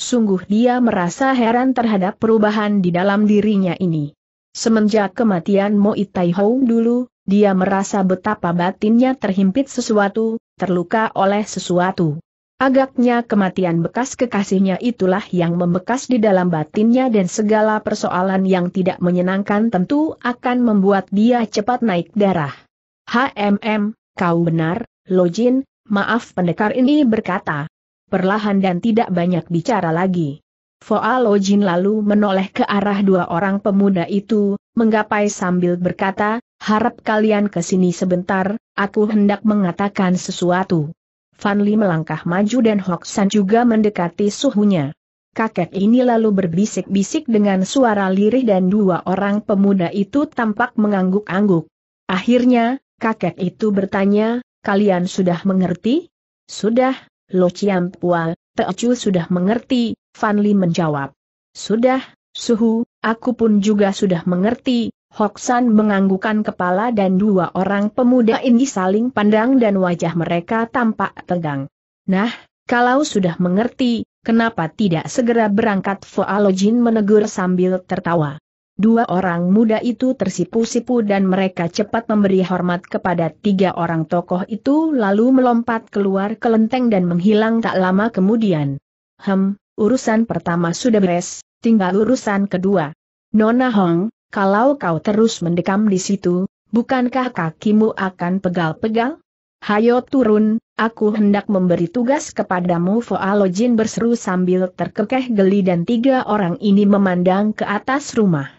Sungguh dia merasa heran terhadap perubahan di dalam dirinya ini. Semenjak kematian Mo Itai Hou dulu, dia merasa betapa batinnya terhimpit sesuatu, terluka oleh sesuatu. Agaknya kematian bekas kekasihnya itulah yang membekas di dalam batinnya dan segala persoalan yang tidak menyenangkan tentu akan membuat dia cepat naik darah. HMM, kau benar, Lojin, maaf pendekar ini berkata. Perlahan dan tidak banyak bicara lagi. Foa Lojin lalu menoleh ke arah dua orang pemuda itu, menggapai sambil berkata, harap kalian kesini sebentar, aku hendak mengatakan sesuatu. Li melangkah maju dan San juga mendekati suhunya. Kakek ini lalu berbisik-bisik dengan suara lirih dan dua orang pemuda itu tampak mengangguk-angguk. Akhirnya, kakek itu bertanya, kalian sudah mengerti? Sudah, Lo Chiam Pua, Teocu sudah mengerti, Li menjawab. Sudah, Suhu, aku pun juga sudah mengerti, Hoksan menganggukan kepala dan dua orang pemuda ini saling pandang dan wajah mereka tampak tegang. Nah, kalau sudah mengerti, kenapa tidak segera berangkat Foalojin menegur sambil tertawa. Dua orang muda itu tersipu-sipu dan mereka cepat memberi hormat kepada tiga orang tokoh itu lalu melompat keluar kelenteng dan menghilang tak lama kemudian. Hem, urusan pertama sudah beres, tinggal urusan kedua. Nona Hong, kalau kau terus mendekam di situ, bukankah kakimu akan pegal-pegal? Hayo turun, aku hendak memberi tugas kepadamu Foalojin berseru sambil terkekeh geli dan tiga orang ini memandang ke atas rumah.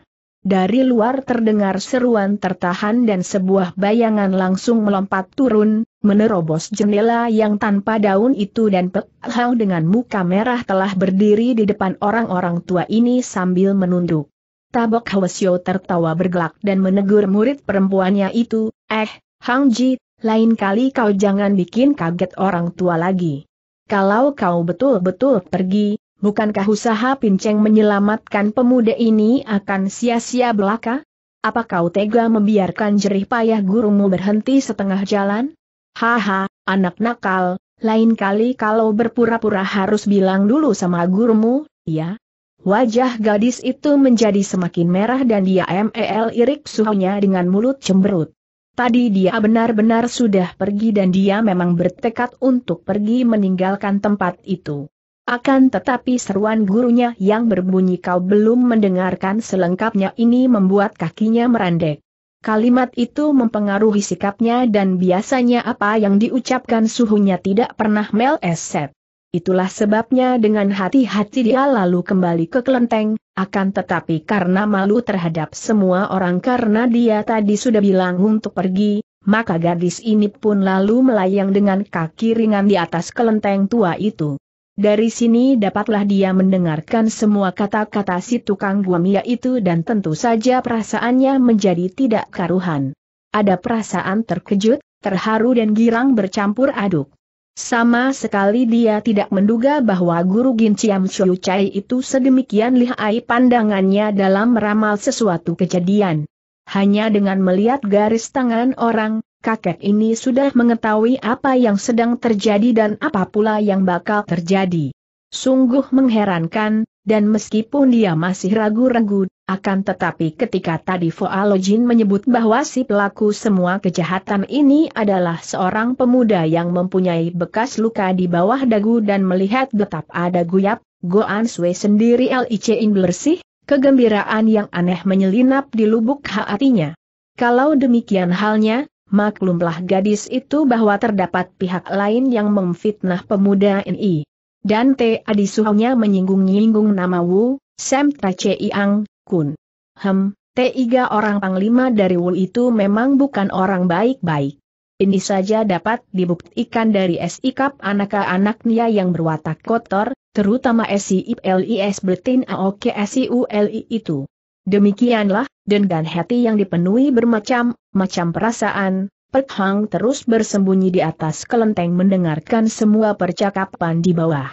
Dari luar terdengar seruan tertahan dan sebuah bayangan langsung melompat turun, menerobos jendela yang tanpa daun itu dan Pek dengan muka merah telah berdiri di depan orang-orang tua ini sambil menunduk. Tabok Hwasyo tertawa bergelak dan menegur murid perempuannya itu, eh, Hang Ji, lain kali kau jangan bikin kaget orang tua lagi. Kalau kau betul-betul pergi, bukankah usaha Pinceng menyelamatkan pemuda ini akan sia-sia belaka? Apa kau tega membiarkan jerih payah gurumu berhenti setengah jalan? Haha, anak nakal, lain kali kalau berpura-pura harus bilang dulu sama gurumu, ya? Wajah gadis itu menjadi semakin merah dan dia mel irik suhunya dengan mulut cemberut. Tadi dia benar-benar sudah pergi dan dia memang bertekad untuk pergi meninggalkan tempat itu. Akan tetapi seruan gurunya yang berbunyi kau belum mendengarkan selengkapnya ini membuat kakinya merandek. Kalimat itu mempengaruhi sikapnya dan biasanya apa yang diucapkan suhunya tidak pernah meleset. Itulah sebabnya dengan hati-hati dia lalu kembali ke kelenteng, akan tetapi karena malu terhadap semua orang karena dia tadi sudah bilang untuk pergi, maka gadis ini pun lalu melayang dengan kaki ringan di atas kelenteng tua itu. Dari sini dapatlah dia mendengarkan semua kata-kata si tukang guamia itu dan tentu saja perasaannya menjadi tidak karuhan. Ada perasaan terkejut, terharu dan girang bercampur aduk. Sama sekali dia tidak menduga bahwa Guru Ginciam Chiu Chai itu sedemikian lihai pandangannya dalam meramal sesuatu kejadian. Hanya dengan melihat garis tangan orang, kakek ini sudah mengetahui apa yang sedang terjadi dan apa pula yang bakal terjadi. Sungguh mengherankan, dan meskipun dia masih ragu-ragu, akan tetapi ketika tadi Foalojin menyebut bahwa si pelaku semua kejahatan ini adalah seorang pemuda yang mempunyai bekas luka di bawah dagu dan melihat betap ada guyap, Goan Sui sendiri LICin bersih, kegembiraan yang aneh menyelinap di lubuk hatinya. Kalau demikian halnya, maklumlah gadis itu bahwa terdapat pihak lain yang memfitnah pemuda ini. Dan T. Adisuhnya menyinggung-nyinggung nama Wu, Sam Tace Iang, Kun. Hem, tiga orang panglima dari Wu itu memang bukan orang baik-baik. Ini saja dapat dibuktikan dari sikap anak-anaknya yang berwatak kotor, terutama SIPLIS Betin AOK SIULI itu. Demikianlah, dengan hati yang dipenuhi bermacam-macam perasaan, Pek Hang terus bersembunyi di atas kelenteng mendengarkan semua percakapan di bawah.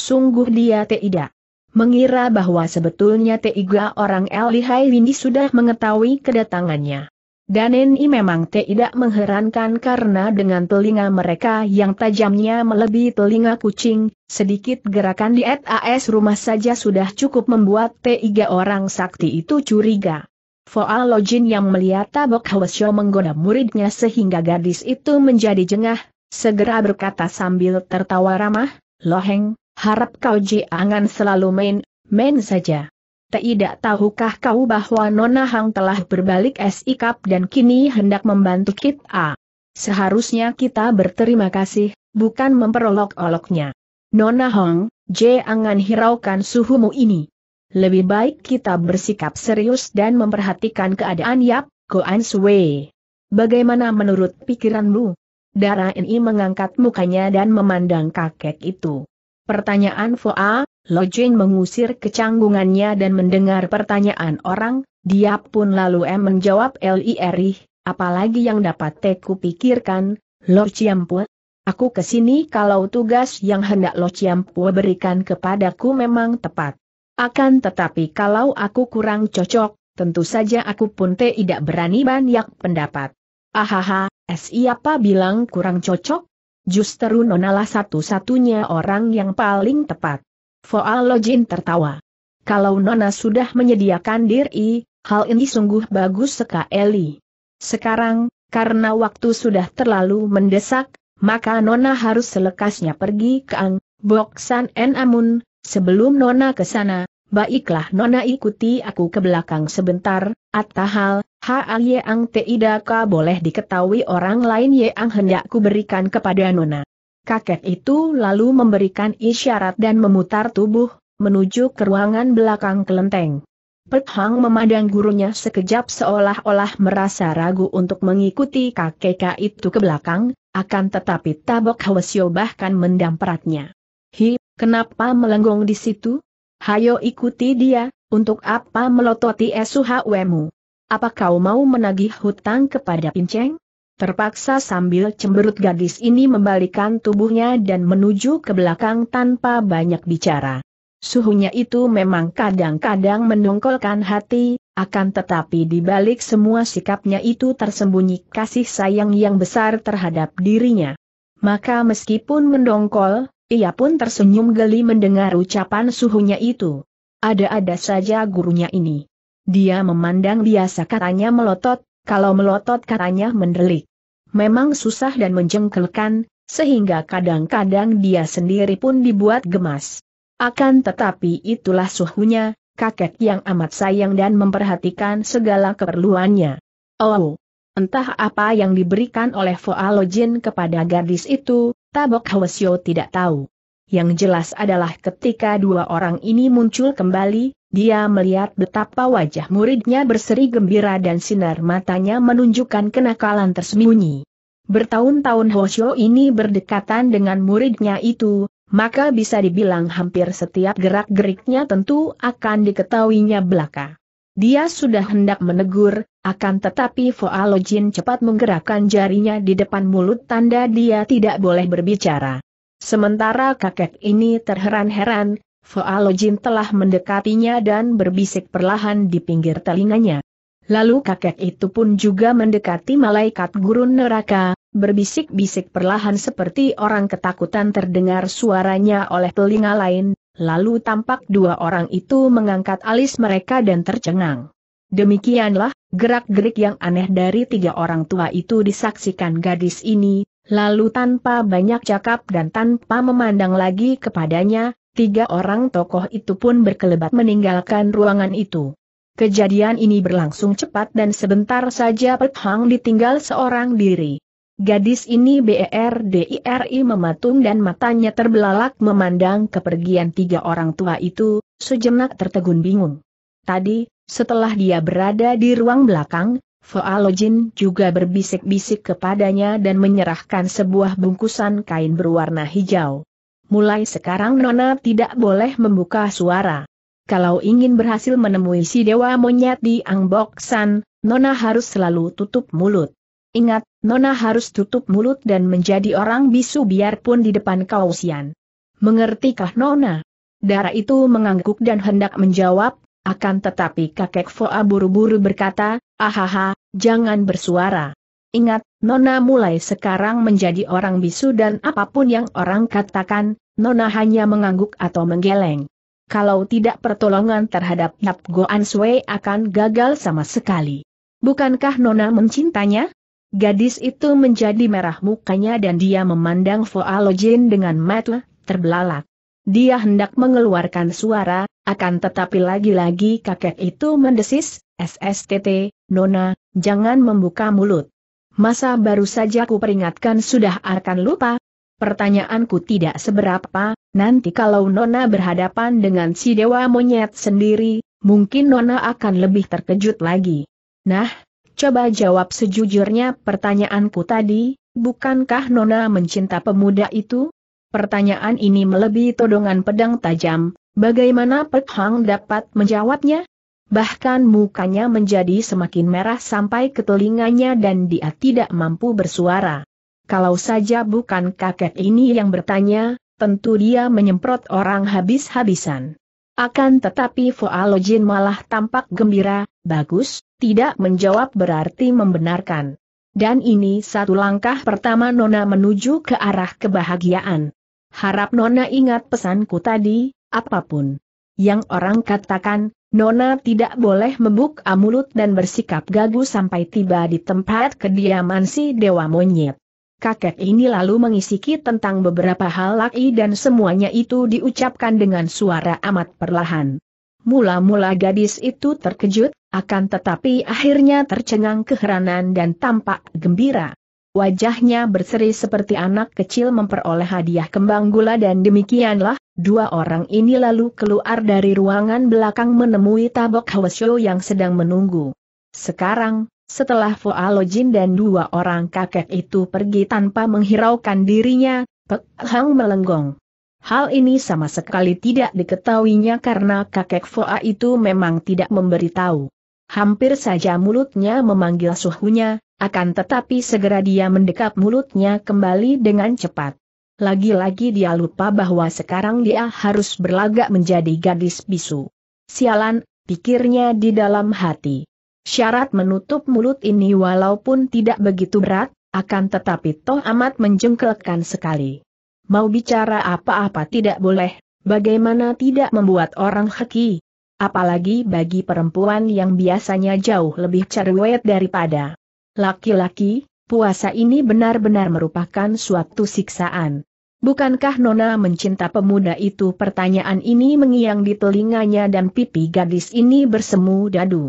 Sungguh dia tidak mengira bahwa sebetulnya tiga orang El Elihai ini sudah mengetahui kedatangannya. Dan ini memang tidak mengherankan karena dengan telinga mereka yang tajamnya melebihi telinga kucing, sedikit gerakan di atas rumah saja sudah cukup membuat tiga orang sakti itu curiga. Foal Lojin yang melihat Tabok Hwasyo menggoda muridnya sehingga gadis itu menjadi jengah, segera berkata sambil tertawa ramah, Loheng, Harap kau jangan selalu main, main saja. Tidak tahukah kau bahwa Nona Hang telah berbalik sikap dan kini hendak membantu kita? Seharusnya kita berterima kasih, bukan memperolok-oloknya. Nona Hong, jangan hiraukan suhumu ini. Lebih baik kita bersikap serius dan memperhatikan keadaan Yap, Goan Sui. Bagaimana menurut pikiranmu? Dara ini mengangkat mukanya dan memandang kakek itu. Pertanyaan Foa, Lo Jin mengusir kecanggungannya dan mendengar pertanyaan orang, dia pun lalu em menjawab Liri, apalagi yang dapat Teku pikirkan, Lo Ciampu. Aku kesini kalau tugas yang hendak Lo Ciampu berikan kepadaku memang tepat. Akan tetapi kalau aku kurang cocok, tentu saja aku pun tidak berani banyak pendapat. Ahaha, siapa iya, bilang kurang cocok? Justru nonalah satu-satunya orang yang paling tepat. Foal Lojin tertawa. Kalau Nona sudah menyediakan diri, hal ini sungguh bagus sekali. Sekarang, karena waktu sudah terlalu mendesak, maka Nona harus selekasnya pergi ke Ang, Boksan N Amun, sebelum Nona ke sana, Baiklah Nona ikuti aku ke belakang sebentar, Attahal, Hal ah Yeang Tidaka boleh diketahui orang lain Yeang hendakku berikan kepada Nona. Kakek itu lalu memberikan isyarat dan memutar tubuh, menuju ke ruangan belakang kelenteng. Pek memandang gurunya sekejap seolah-olah merasa ragu untuk mengikuti kakek itu ke belakang, akan tetapi Tabok Hwasyo bahkan mendamperatnya. Hi, kenapa melenggong di situ? Hayo ikuti dia, untuk apa melototi SUHWmu? Apa kau mau menagih hutang kepada Pinceng? Terpaksa sambil cemberut gadis ini membalikan tubuhnya dan menuju ke belakang tanpa banyak bicara. Suhunya itu memang kadang-kadang mendongkolkan hati, akan tetapi di balik semua sikapnya itu tersembunyi kasih sayang yang besar terhadap dirinya. Maka meskipun mendongkol, ia pun tersenyum geli mendengar ucapan suhunya itu. Ada-ada saja gurunya ini. Dia memandang biasa katanya melotot, kalau melotot katanya mendelik. Memang susah dan menjengkelkan, sehingga kadang-kadang dia sendiri pun dibuat gemas. Akan tetapi itulah suhunya, kakek yang amat sayang dan memperhatikan segala keperluannya. Oh, entah apa yang diberikan oleh Foalojin kepada gadis itu, Tabok Hwasyo tidak tahu. Yang jelas adalah ketika dua orang ini muncul kembali, dia melihat betapa wajah muridnya berseri gembira dan sinar matanya menunjukkan kenakalan tersembunyi. Bertahun-tahun Hwasyo ini berdekatan dengan muridnya itu, maka bisa dibilang hampir setiap gerak-geriknya tentu akan diketahuinya belaka. Dia sudah hendak menegur, akan tetapi Foa Jin cepat menggerakkan jarinya di depan mulut tanda dia tidak boleh berbicara. Sementara kakek ini terheran-heran, Foa Jin telah mendekatinya dan berbisik perlahan di pinggir telinganya. Lalu kakek itu pun juga mendekati malaikat gurun neraka, berbisik-bisik perlahan seperti orang ketakutan terdengar suaranya oleh telinga lain, Lalu tampak dua orang itu mengangkat alis mereka dan tercengang. Demikianlah, gerak-gerik yang aneh dari tiga orang tua itu disaksikan gadis ini, lalu tanpa banyak cakap dan tanpa memandang lagi kepadanya, tiga orang tokoh itu pun berkelebat meninggalkan ruangan itu. Kejadian ini berlangsung cepat dan sebentar saja Pet Hang ditinggal seorang diri. Gadis ini BERDIRI mematung dan matanya terbelalak memandang kepergian tiga orang tua itu, sejenak tertegun bingung. Tadi, setelah dia berada di ruang belakang, Foalojin juga berbisik-bisik kepadanya dan menyerahkan sebuah bungkusan kain berwarna hijau. Mulai sekarang Nona tidak boleh membuka suara. Kalau ingin berhasil menemui si dewa monyet di Angboksan, Nona harus selalu tutup mulut. Ingat, Nona harus tutup mulut dan menjadi orang bisu biarpun di depan kausian. Mengertikah Nona? Dara itu mengangguk dan hendak menjawab, akan tetapi kakek Foa buru-buru berkata, ahaha, jangan bersuara. Ingat, Nona mulai sekarang menjadi orang bisu dan apapun yang orang katakan, Nona hanya mengangguk atau menggeleng. Kalau tidak pertolongan terhadap Yap Goan Sui akan gagal sama sekali. Bukankah Nona mencintanya? Gadis itu menjadi merah mukanya dan dia memandang Foalojin dengan mata terbelalak. Dia hendak mengeluarkan suara, akan tetapi lagi-lagi kakek itu mendesis, SSTT, Nona, jangan membuka mulut. Masa baru saja ku peringatkan sudah akan lupa. Pertanyaanku tidak seberapa, nanti kalau Nona berhadapan dengan si dewa monyet sendiri, mungkin Nona akan lebih terkejut lagi. Nah, coba jawab sejujurnya pertanyaanku tadi, bukankah Nona mencinta pemuda itu? Pertanyaan ini melebihi todongan pedang tajam, bagaimana Pek Hang dapat menjawabnya? Bahkan mukanya menjadi semakin merah sampai ke telinganya dan dia tidak mampu bersuara. Kalau saja bukan kakek ini yang bertanya, tentu dia menyemprot orang habis-habisan. Akan tetapi Foalojin malah tampak gembira, bagus, tidak menjawab berarti membenarkan. Dan ini satu langkah pertama Nona menuju ke arah kebahagiaan. Harap Nona ingat pesanku tadi, apapun yang orang katakan, Nona tidak boleh membuka mulut dan bersikap gagu sampai tiba di tempat kediaman si Dewa Monyet. Kakek ini lalu mengisiki tentang beberapa hal laki dan semuanya itu diucapkan dengan suara amat perlahan. Mula-mula gadis itu terkejut, akan tetapi akhirnya tercengang keheranan dan tampak gembira. Wajahnya berseri seperti anak kecil memperoleh hadiah kembang gula dan demikianlah, dua orang ini lalu keluar dari ruangan belakang menemui Tabok Hwasyo yang sedang menunggu. Sekarang, setelah Foalojin dan dua orang kakek itu pergi tanpa menghiraukan dirinya, Pek Hang melenggong. Hal ini sama sekali tidak diketahuinya karena kakek Foa itu memang tidak memberitahu. Hampir saja mulutnya memanggil suhunya, akan tetapi segera dia mendekap mulutnya kembali dengan cepat. Lagi-lagi dia lupa bahwa sekarang dia harus berlagak menjadi gadis bisu. Sialan, pikirnya di dalam hati. Syarat menutup mulut ini walaupun tidak begitu berat, akan tetapi toh amat menjengkelkan sekali. Mau bicara apa-apa tidak boleh, bagaimana tidak membuat orang heki, Apalagi bagi perempuan yang biasanya jauh lebih cerewet daripada laki-laki, puasa ini benar-benar merupakan suatu siksaan. Bukankah Nona mencinta pemuda itu? Pertanyaan ini mengiang di telinganya dan pipi gadis ini bersemu dadu.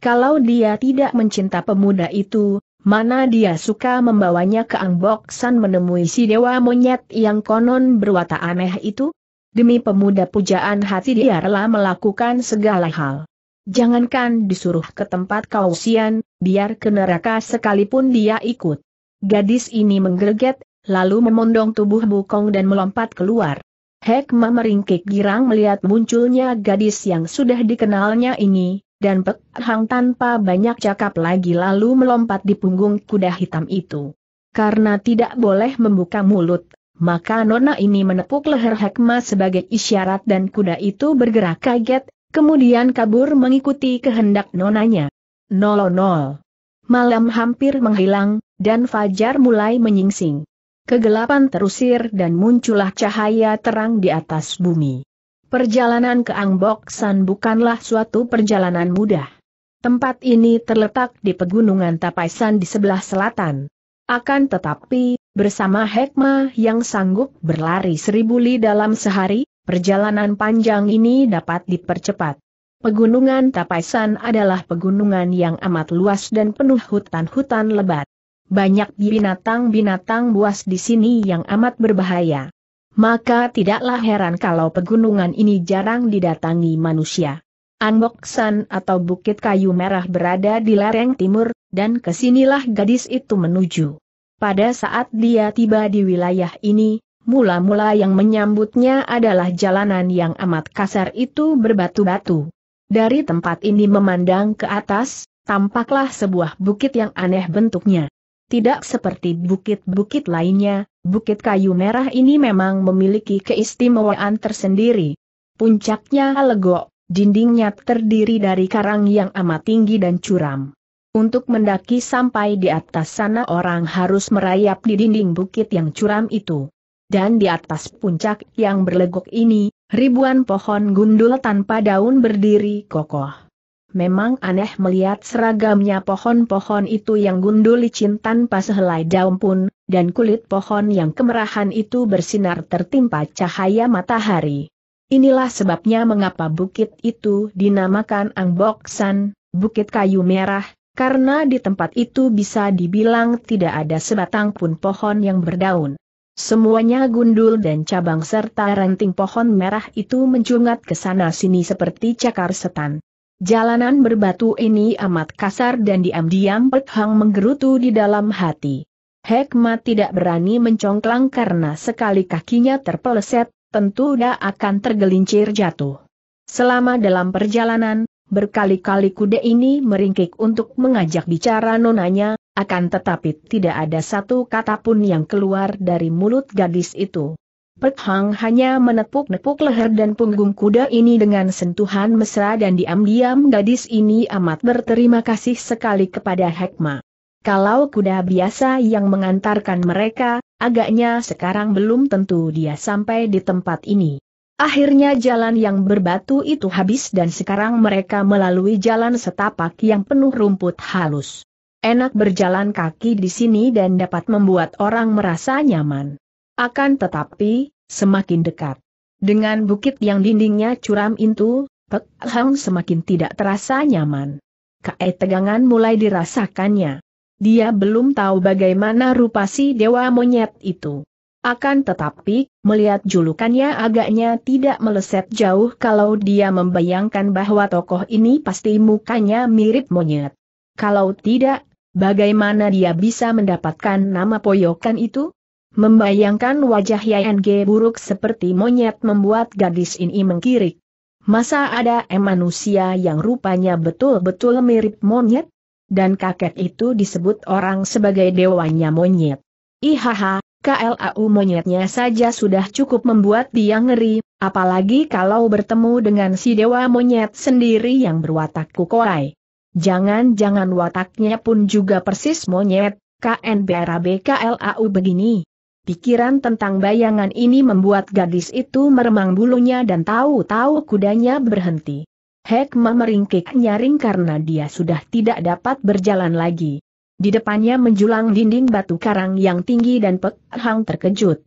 Kalau dia tidak mencinta pemuda itu, mana dia suka membawanya ke Angboksan menemui si dewa monyet yang konon berwatak aneh itu? Demi pemuda pujaan hati dia rela melakukan segala hal. Jangankan disuruh ke tempat kausian, biar ke neraka sekalipun dia ikut. Gadis ini menggerget, lalu memondong tubuh bukong dan melompat keluar. Hekma meringkik girang melihat munculnya gadis yang sudah dikenalnya ini, dan Pek Hang tanpa banyak cakap lagi lalu melompat di punggung kuda hitam itu. Karena tidak boleh membuka mulut, maka nona ini menepuk leher Hekma sebagai isyarat dan kuda itu bergerak kaget, kemudian kabur mengikuti kehendak nonanya. Nol nol. Malam hampir menghilang, dan fajar mulai menyingsing. Kegelapan terusir dan muncullah cahaya terang di atas bumi. Perjalanan ke Angboksan bukanlah suatu perjalanan mudah. Tempat ini terletak di pegunungan Tapaisan di sebelah selatan. Akan tetapi, Bersama Hekma yang sanggup berlari seribu li dalam sehari, perjalanan panjang ini dapat dipercepat. Pegunungan Tapaisan adalah pegunungan yang amat luas dan penuh hutan-hutan lebat. Banyak binatang-binatang buas di sini yang amat berbahaya. Maka tidaklah heran kalau pegunungan ini jarang didatangi manusia. Angboksan atau Bukit Kayu Merah berada di lereng timur, dan kesinilah gadis itu menuju. Pada saat dia tiba di wilayah ini, mula-mula yang menyambutnya adalah jalanan yang amat kasar itu berbatu-batu. Dari tempat ini memandang ke atas, tampaklah sebuah bukit yang aneh bentuknya. Tidak seperti bukit-bukit lainnya, bukit kayu merah ini memang memiliki keistimewaan tersendiri. Puncaknya legok, dindingnya terdiri dari karang yang amat tinggi dan curam. Untuk mendaki sampai di atas sana orang harus merayap di dinding bukit yang curam itu. Dan di atas puncak yang berlegok ini, ribuan pohon gundul tanpa daun berdiri kokoh. Memang aneh melihat seragamnya pohon-pohon itu yang gundul licin tanpa sehelai daun pun, dan kulit pohon yang kemerahan itu bersinar tertimpa cahaya matahari. Inilah sebabnya mengapa bukit itu dinamakan Angboksan, Bukit Kayu Merah, karena di tempat itu bisa dibilang tidak ada sebatang pun pohon yang berdaun. Semuanya gundul dan cabang serta ranting pohon merah itu menjungat ke sana-sini seperti cakar setan. Jalanan berbatu ini amat kasar dan diam-diam Pek menggerutu di dalam hati. Hekma tidak berani mencongklang karena sekali kakinya terpeleset, tentu dia akan tergelincir jatuh. Selama dalam perjalanan, Berkali-kali kuda ini meringkik untuk mengajak bicara nonanya, akan tetapi tidak ada satu kata pun yang keluar dari mulut gadis itu. Pek Hang hanya menepuk-nepuk leher dan punggung kuda ini dengan sentuhan mesra dan diam-diam gadis ini amat berterima kasih sekali kepada Hekma. Kalau kuda biasa yang mengantarkan mereka, agaknya sekarang belum tentu dia sampai di tempat ini. Akhirnya jalan yang berbatu itu habis dan sekarang mereka melalui jalan setapak yang penuh rumput halus. Enak berjalan kaki di sini dan dapat membuat orang merasa nyaman. Akan tetapi, semakin dekat. Dengan bukit yang dindingnya curam itu, Pek Hang semakin tidak terasa nyaman. Kae tegangan mulai dirasakannya. Dia belum tahu bagaimana rupa si dewa monyet itu. Akan tetapi, melihat julukannya agaknya tidak meleset jauh kalau dia membayangkan bahwa tokoh ini pasti mukanya mirip monyet. Kalau tidak, bagaimana dia bisa mendapatkan nama poyokan itu? Membayangkan wajah YNG buruk seperti monyet membuat gadis ini mengkirik. Masa ada em manusia yang rupanya betul-betul mirip monyet? Dan kakek itu disebut orang sebagai dewanya monyet. Ihaha, KLAU monyetnya saja sudah cukup membuat dia ngeri, apalagi kalau bertemu dengan si dewa monyet sendiri yang berwatak kukoai. Jangan-jangan wataknya pun juga persis monyet, KNBRAB KLAU begini. Pikiran tentang bayangan ini membuat gadis itu meremang bulunya dan tahu-tahu kudanya berhenti. Hek memeringkik nyaring karena dia sudah tidak dapat berjalan lagi. Di depannya menjulang dinding batu karang yang tinggi dan Pek Hang terkejut.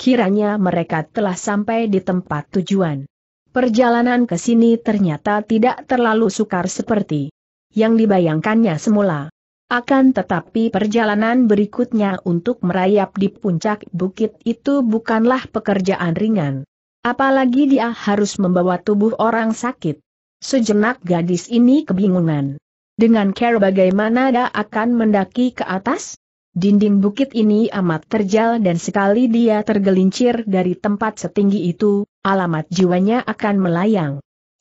Kiranya mereka telah sampai di tempat tujuan. Perjalanan ke sini ternyata tidak terlalu sukar seperti yang dibayangkannya semula. Akan tetapi perjalanan berikutnya untuk merayap di puncak bukit itu bukanlah pekerjaan ringan. Apalagi dia harus membawa tubuh orang sakit. Sejenak gadis ini kebingungan. Dengan care bagaimana dia akan mendaki ke atas? Dinding bukit ini amat terjal dan sekali dia tergelincir dari tempat setinggi itu, alamat jiwanya akan melayang.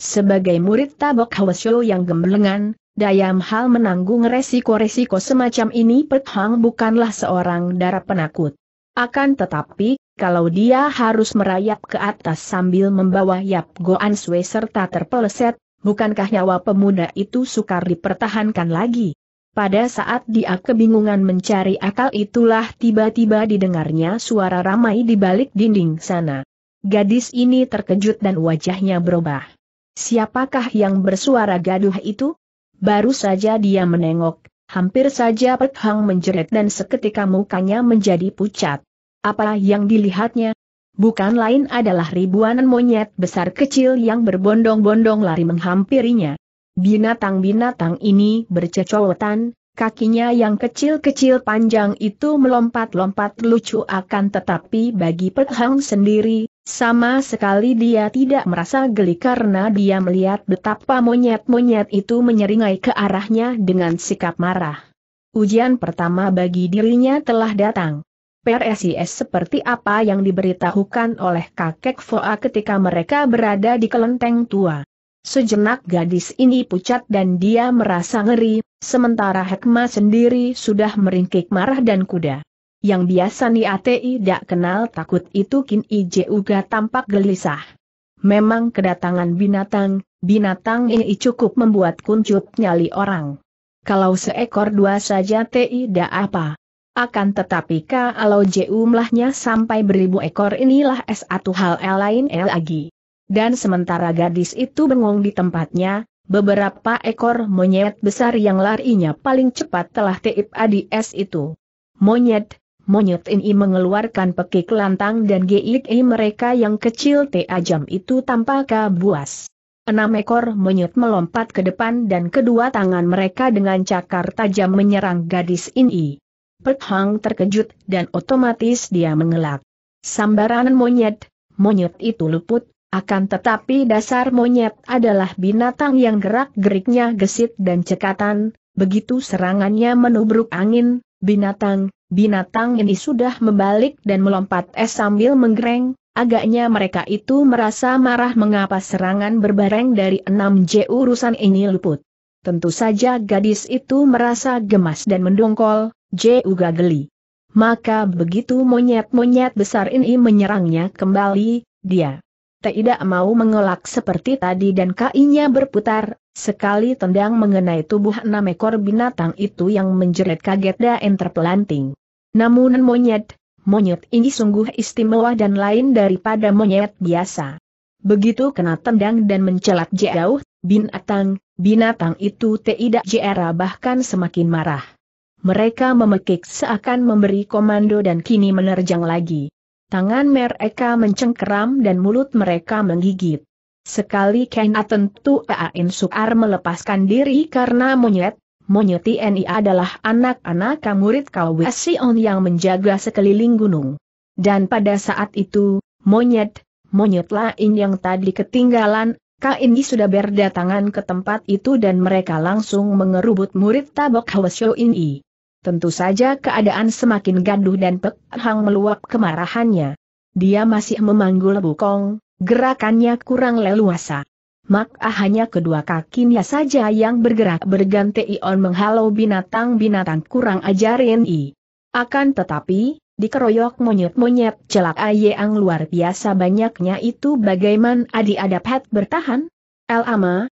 Sebagai murid Tabok Hwasyo yang gemblengan, Dayam Hal menanggung resiko-resiko semacam ini Petang bukanlah seorang darah penakut. Akan tetapi, kalau dia harus merayap ke atas sambil membawa Yap Goan Sui serta terpeleset, bukankah nyawa pemuda itu sukar dipertahankan lagi? Pada saat dia kebingungan mencari akal itulah tiba-tiba didengarnya suara ramai di balik dinding sana. Gadis ini terkejut dan wajahnya berubah. Siapakah yang bersuara gaduh itu? Baru saja dia menengok, hampir saja Pek Hang menjerit dan seketika mukanya menjadi pucat. Apa yang dilihatnya? bukan lain adalah ribuan monyet besar kecil yang berbondong-bondong lari menghampirinya. Binatang-binatang ini bercecowetan, kakinya yang kecil-kecil panjang itu melompat-lompat lucu akan tetapi bagi Pek sendiri, sama sekali dia tidak merasa geli karena dia melihat betapa monyet-monyet itu menyeringai ke arahnya dengan sikap marah. Ujian pertama bagi dirinya telah datang. PRSIS seperti apa yang diberitahukan oleh kakek Foa ketika mereka berada di kelenteng tua. Sejenak gadis ini pucat dan dia merasa ngeri, sementara Hekma sendiri sudah meringkik marah dan kuda. Yang biasa ATI tidak kenal takut itu Kin Ije Uga tampak gelisah. Memang kedatangan binatang, binatang ini cukup membuat kuncup nyali orang. Kalau seekor dua saja Ti tidak apa akan tetapi kalau jumlahnya sampai beribu ekor inilah es satu hal lain lagi. Dan sementara gadis itu bengong di tempatnya, beberapa ekor monyet besar yang larinya paling cepat telah teip adi es itu. Monyet, monyet ini mengeluarkan pekik lantang dan gigi mereka yang kecil tajam itu tanpa buas. Enam ekor monyet melompat ke depan dan kedua tangan mereka dengan cakar tajam menyerang gadis ini. Pek Hang terkejut dan otomatis dia mengelak. Sambaran monyet, monyet itu luput, akan tetapi dasar monyet adalah binatang yang gerak-geriknya gesit dan cekatan, begitu serangannya menubruk angin, binatang, binatang ini sudah membalik dan melompat es eh, sambil menggereng, agaknya mereka itu merasa marah mengapa serangan berbareng dari enam j urusan ini luput. Tentu saja gadis itu merasa gemas dan mendongkol, J. geli. Maka begitu monyet-monyet besar ini menyerangnya kembali, dia tidak mau mengelak seperti tadi dan kainya berputar, sekali tendang mengenai tubuh enam ekor binatang itu yang menjerit kaget dan terpelanting. Namun monyet, monyet ini sungguh istimewa dan lain daripada monyet biasa. Begitu kena tendang dan mencelat jauh, binatang, binatang itu tidak jera bahkan semakin marah. Mereka memekik seakan memberi komando dan kini menerjang lagi. Tangan mereka mencengkeram dan mulut mereka menggigit. Sekali Kena tentu Ain Sukar melepaskan diri karena monyet, monyet TNI adalah anak-anak murid Kawesion yang menjaga sekeliling gunung. Dan pada saat itu, monyet, monyet lain yang tadi ketinggalan, Kaini sudah berdatangan ke tempat itu dan mereka langsung mengerubut murid tabok Hwasyo ini. Tentu saja keadaan semakin gaduh dan Pek Hang meluap kemarahannya. Dia masih memanggul bukong, gerakannya kurang leluasa. Mak ah hanya kedua kakinya saja yang bergerak berganti ion menghalau binatang-binatang kurang ajar i. Akan tetapi, dikeroyok monyet-monyet celak ayang luar biasa banyaknya itu bagaimana adap hat bertahan? El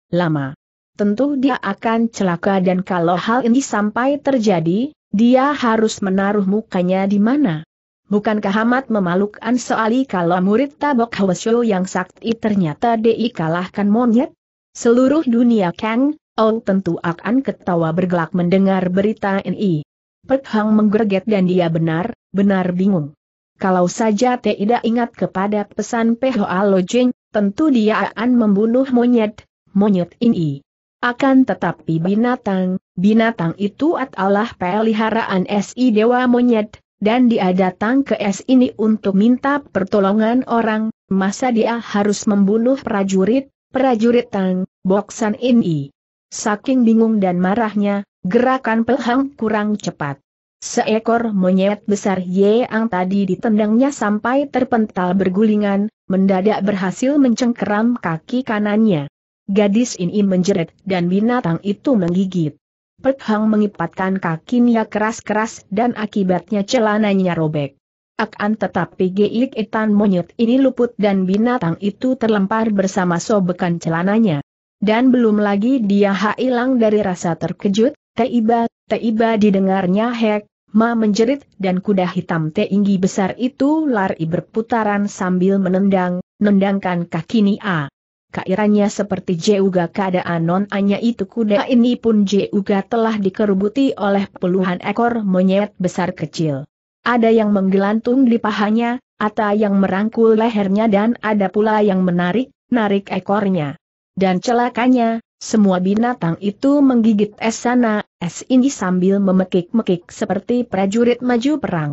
lama tentu dia akan celaka dan kalau hal ini sampai terjadi, dia harus menaruh mukanya di mana. Bukankah amat memalukan soali kalau murid tabok Hwasyo yang sakti ternyata di kalahkan monyet? Seluruh dunia Kang, Ong oh tentu akan ketawa bergelak mendengar berita ini. Pek Hang menggerget dan dia benar, benar bingung. Kalau saja tidak ingat kepada pesan Pehoa Lojeng, tentu dia akan membunuh monyet, monyet ini. Akan tetapi binatang, binatang itu adalah peliharaan SI Dewa Monyet, dan dia datang ke S ini untuk minta pertolongan orang, masa dia harus membunuh prajurit, prajurit Tang, Boksan ini. Saking bingung dan marahnya, gerakan Pelhang kurang cepat. Seekor monyet besar Yeang tadi ditendangnya sampai terpental bergulingan, mendadak berhasil mencengkeram kaki kanannya. Gadis ini menjerit dan binatang itu menggigit. Pek Hang mengipatkan kakinya keras-keras dan akibatnya celananya robek. Akan tetapi Geik Etan monyet ini luput dan binatang itu terlempar bersama sobekan celananya. Dan belum lagi dia hilang dari rasa terkejut, Teiba, Teiba didengarnya hek, ma menjerit dan kuda hitam tinggi besar itu lari berputaran sambil menendang, nendangkan kakinya a. Kairannya seperti Jeuga keadaan non-anya itu kuda ini pun Jeuga telah dikerubuti oleh puluhan ekor monyet besar kecil. Ada yang menggelantung di pahanya, ada yang merangkul lehernya dan ada pula yang menarik, narik ekornya. Dan celakanya, semua binatang itu menggigit es sana, es ini sambil memekik-mekik seperti prajurit maju perang.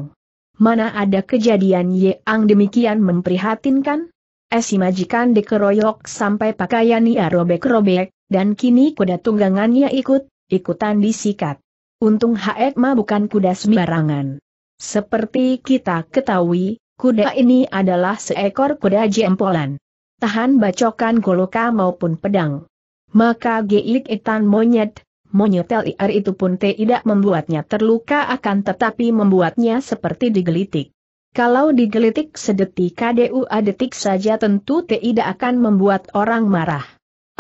Mana ada kejadian yang demikian memprihatinkan? Esi majikan dikeroyok sampai pakaian ia robek-robek, dan kini kuda tunggangannya ikut, ikutan disikat. Untung Haekma bukan kuda sembarangan. Seperti kita ketahui, kuda ini adalah seekor kuda jempolan. Tahan bacokan goloka maupun pedang. Maka geik itan monyet, monyet LIR itu pun tidak membuatnya terluka akan tetapi membuatnya seperti digelitik. Kalau digelitik sedetik KDUA detik saja tentu tidak akan membuat orang marah.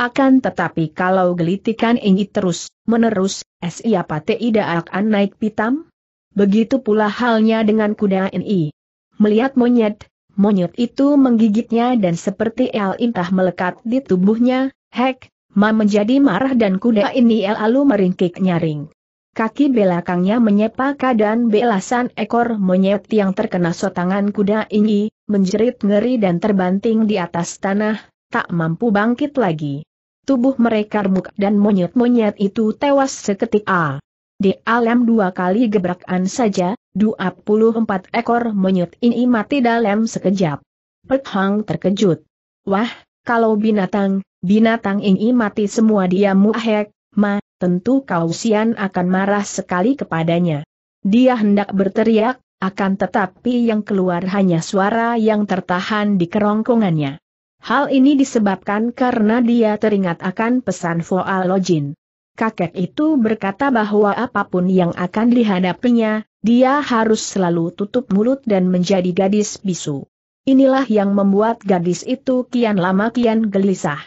Akan tetapi kalau gelitikan ini terus, menerus, siapa tidak akan naik pitam? Begitu pula halnya dengan kuda ini. Melihat monyet, monyet itu menggigitnya dan seperti el intah melekat di tubuhnya, hek, ma menjadi marah dan kuda ini el lalu meringkik nyaring. Kaki belakangnya menyepa dan belasan ekor monyet yang terkena sotangan kuda ini, menjerit ngeri dan terbanting di atas tanah, tak mampu bangkit lagi. Tubuh mereka remuk dan monyet-monyet itu tewas seketika. Di alam dua kali gebrakan saja, 24 ekor monyet ini mati dalam sekejap. Pethang terkejut. Wah, kalau binatang, binatang ini mati semua dia muahek, ma, tentu Kausian akan marah sekali kepadanya. Dia hendak berteriak, akan tetapi yang keluar hanya suara yang tertahan di kerongkongannya. Hal ini disebabkan karena dia teringat akan pesan Foal Lojin. Kakek itu berkata bahwa apapun yang akan dihadapinya, dia harus selalu tutup mulut dan menjadi gadis bisu. Inilah yang membuat gadis itu kian lama kian gelisah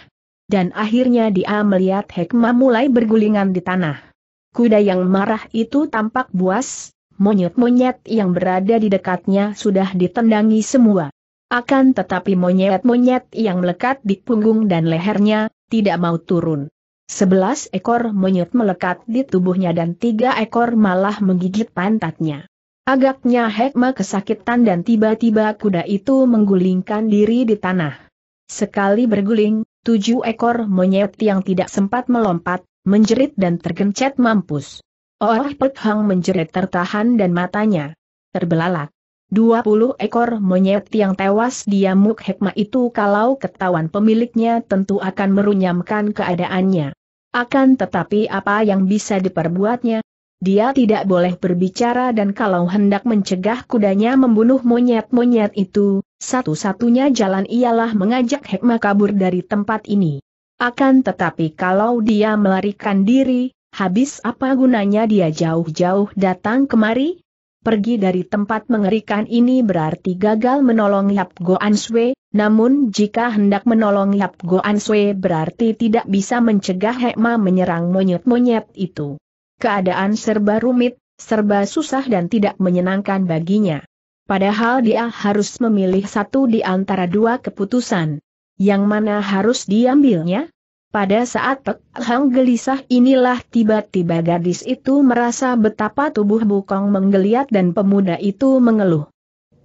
dan akhirnya dia melihat Hekma mulai bergulingan di tanah. Kuda yang marah itu tampak buas, monyet-monyet yang berada di dekatnya sudah ditendangi semua. Akan tetapi monyet-monyet yang melekat di punggung dan lehernya, tidak mau turun. Sebelas ekor monyet melekat di tubuhnya dan tiga ekor malah menggigit pantatnya. Agaknya Hekma kesakitan dan tiba-tiba kuda itu menggulingkan diri di tanah. Sekali berguling, tujuh ekor monyet yang tidak sempat melompat, menjerit dan tergencet mampus. Oh Pek Hang menjerit tertahan dan matanya terbelalak. Dua puluh ekor monyet yang tewas di Amuk Hekma itu kalau ketahuan pemiliknya tentu akan merunyamkan keadaannya. Akan tetapi apa yang bisa diperbuatnya? Dia tidak boleh berbicara dan kalau hendak mencegah kudanya membunuh monyet-monyet itu, satu-satunya jalan ialah mengajak Hekma kabur dari tempat ini. Akan tetapi kalau dia melarikan diri, habis apa gunanya dia jauh-jauh datang kemari? Pergi dari tempat mengerikan ini berarti gagal menolong Yap Goan Answe, namun jika hendak menolong Yap Goan Answe berarti tidak bisa mencegah Hekma menyerang monyet-monyet itu. Keadaan serba rumit, serba susah dan tidak menyenangkan baginya. Padahal dia harus memilih satu di antara dua keputusan. Yang mana harus diambilnya? Pada saat Pek Hang gelisah inilah tiba-tiba gadis itu merasa betapa tubuh bukong menggeliat dan pemuda itu mengeluh.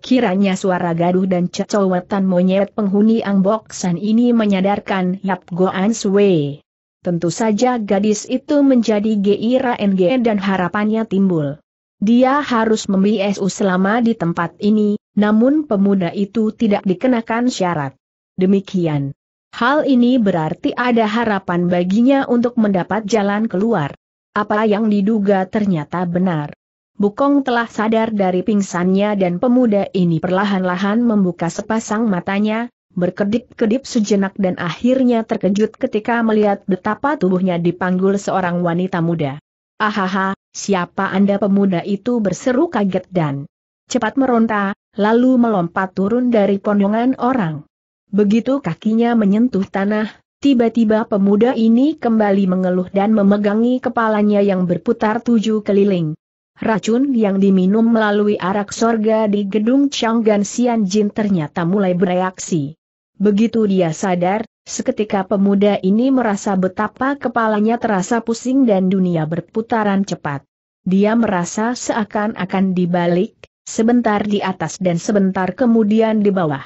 Kiranya suara gaduh dan cecowetan monyet penghuni San ini menyadarkan Yap Goan Sui. Tentu saja gadis itu menjadi geira NG dan harapannya timbul. Dia harus membiasu selama di tempat ini, namun pemuda itu tidak dikenakan syarat. Demikian. Hal ini berarti ada harapan baginya untuk mendapat jalan keluar. Apa yang diduga ternyata benar. Bukong telah sadar dari pingsannya dan pemuda ini perlahan-lahan membuka sepasang matanya, berkedip-kedip sejenak dan akhirnya terkejut ketika melihat betapa tubuhnya dipanggul seorang wanita muda. Ahaha, Siapa Anda pemuda itu berseru kaget dan cepat meronta, lalu melompat turun dari pondongan orang. Begitu kakinya menyentuh tanah, tiba-tiba pemuda ini kembali mengeluh dan memegangi kepalanya yang berputar tujuh keliling. Racun yang diminum melalui arak sorga di gedung Changgan Sian Jin ternyata mulai bereaksi. Begitu dia sadar, Seketika pemuda ini merasa betapa kepalanya terasa pusing dan dunia berputaran cepat. Dia merasa seakan-akan dibalik, sebentar di atas dan sebentar kemudian di bawah.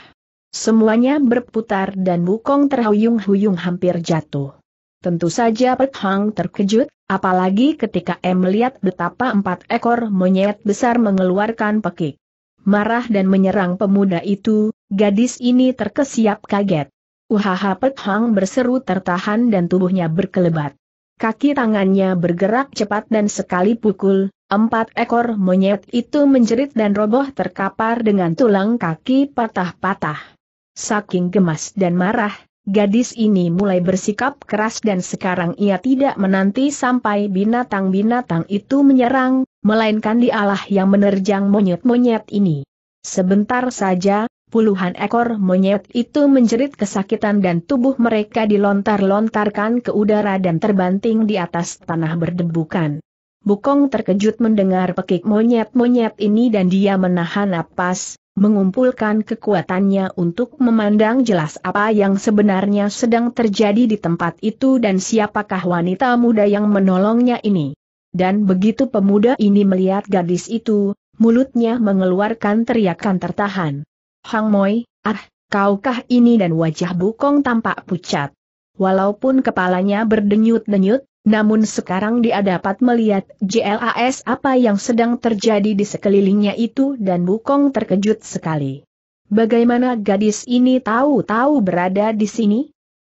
Semuanya berputar dan bukong terhuyung-huyung hampir jatuh. Tentu saja Pek Hang terkejut, apalagi ketika M melihat betapa empat ekor monyet besar mengeluarkan pekik. Marah dan menyerang pemuda itu, gadis ini terkesiap kaget. Uhaha Pek Hang berseru tertahan dan tubuhnya berkelebat. Kaki tangannya bergerak cepat dan sekali pukul, empat ekor monyet itu menjerit dan roboh terkapar dengan tulang kaki patah-patah. Saking gemas dan marah, gadis ini mulai bersikap keras dan sekarang ia tidak menanti sampai binatang-binatang itu menyerang, melainkan dialah yang menerjang monyet-monyet ini. Sebentar saja, Puluhan ekor monyet itu menjerit kesakitan dan tubuh mereka dilontar-lontarkan ke udara dan terbanting di atas tanah berdebukan. Bukong terkejut mendengar pekik monyet-monyet ini dan dia menahan napas, mengumpulkan kekuatannya untuk memandang jelas apa yang sebenarnya sedang terjadi di tempat itu dan siapakah wanita muda yang menolongnya ini. Dan begitu pemuda ini melihat gadis itu, mulutnya mengeluarkan teriakan tertahan. Hang Moi, ah, kaukah ini dan wajah Bukong tampak pucat. Walaupun kepalanya berdenyut-denyut, namun sekarang dia dapat melihat JLAS apa yang sedang terjadi di sekelilingnya itu dan Bukong terkejut sekali. Bagaimana gadis ini tahu-tahu berada di sini?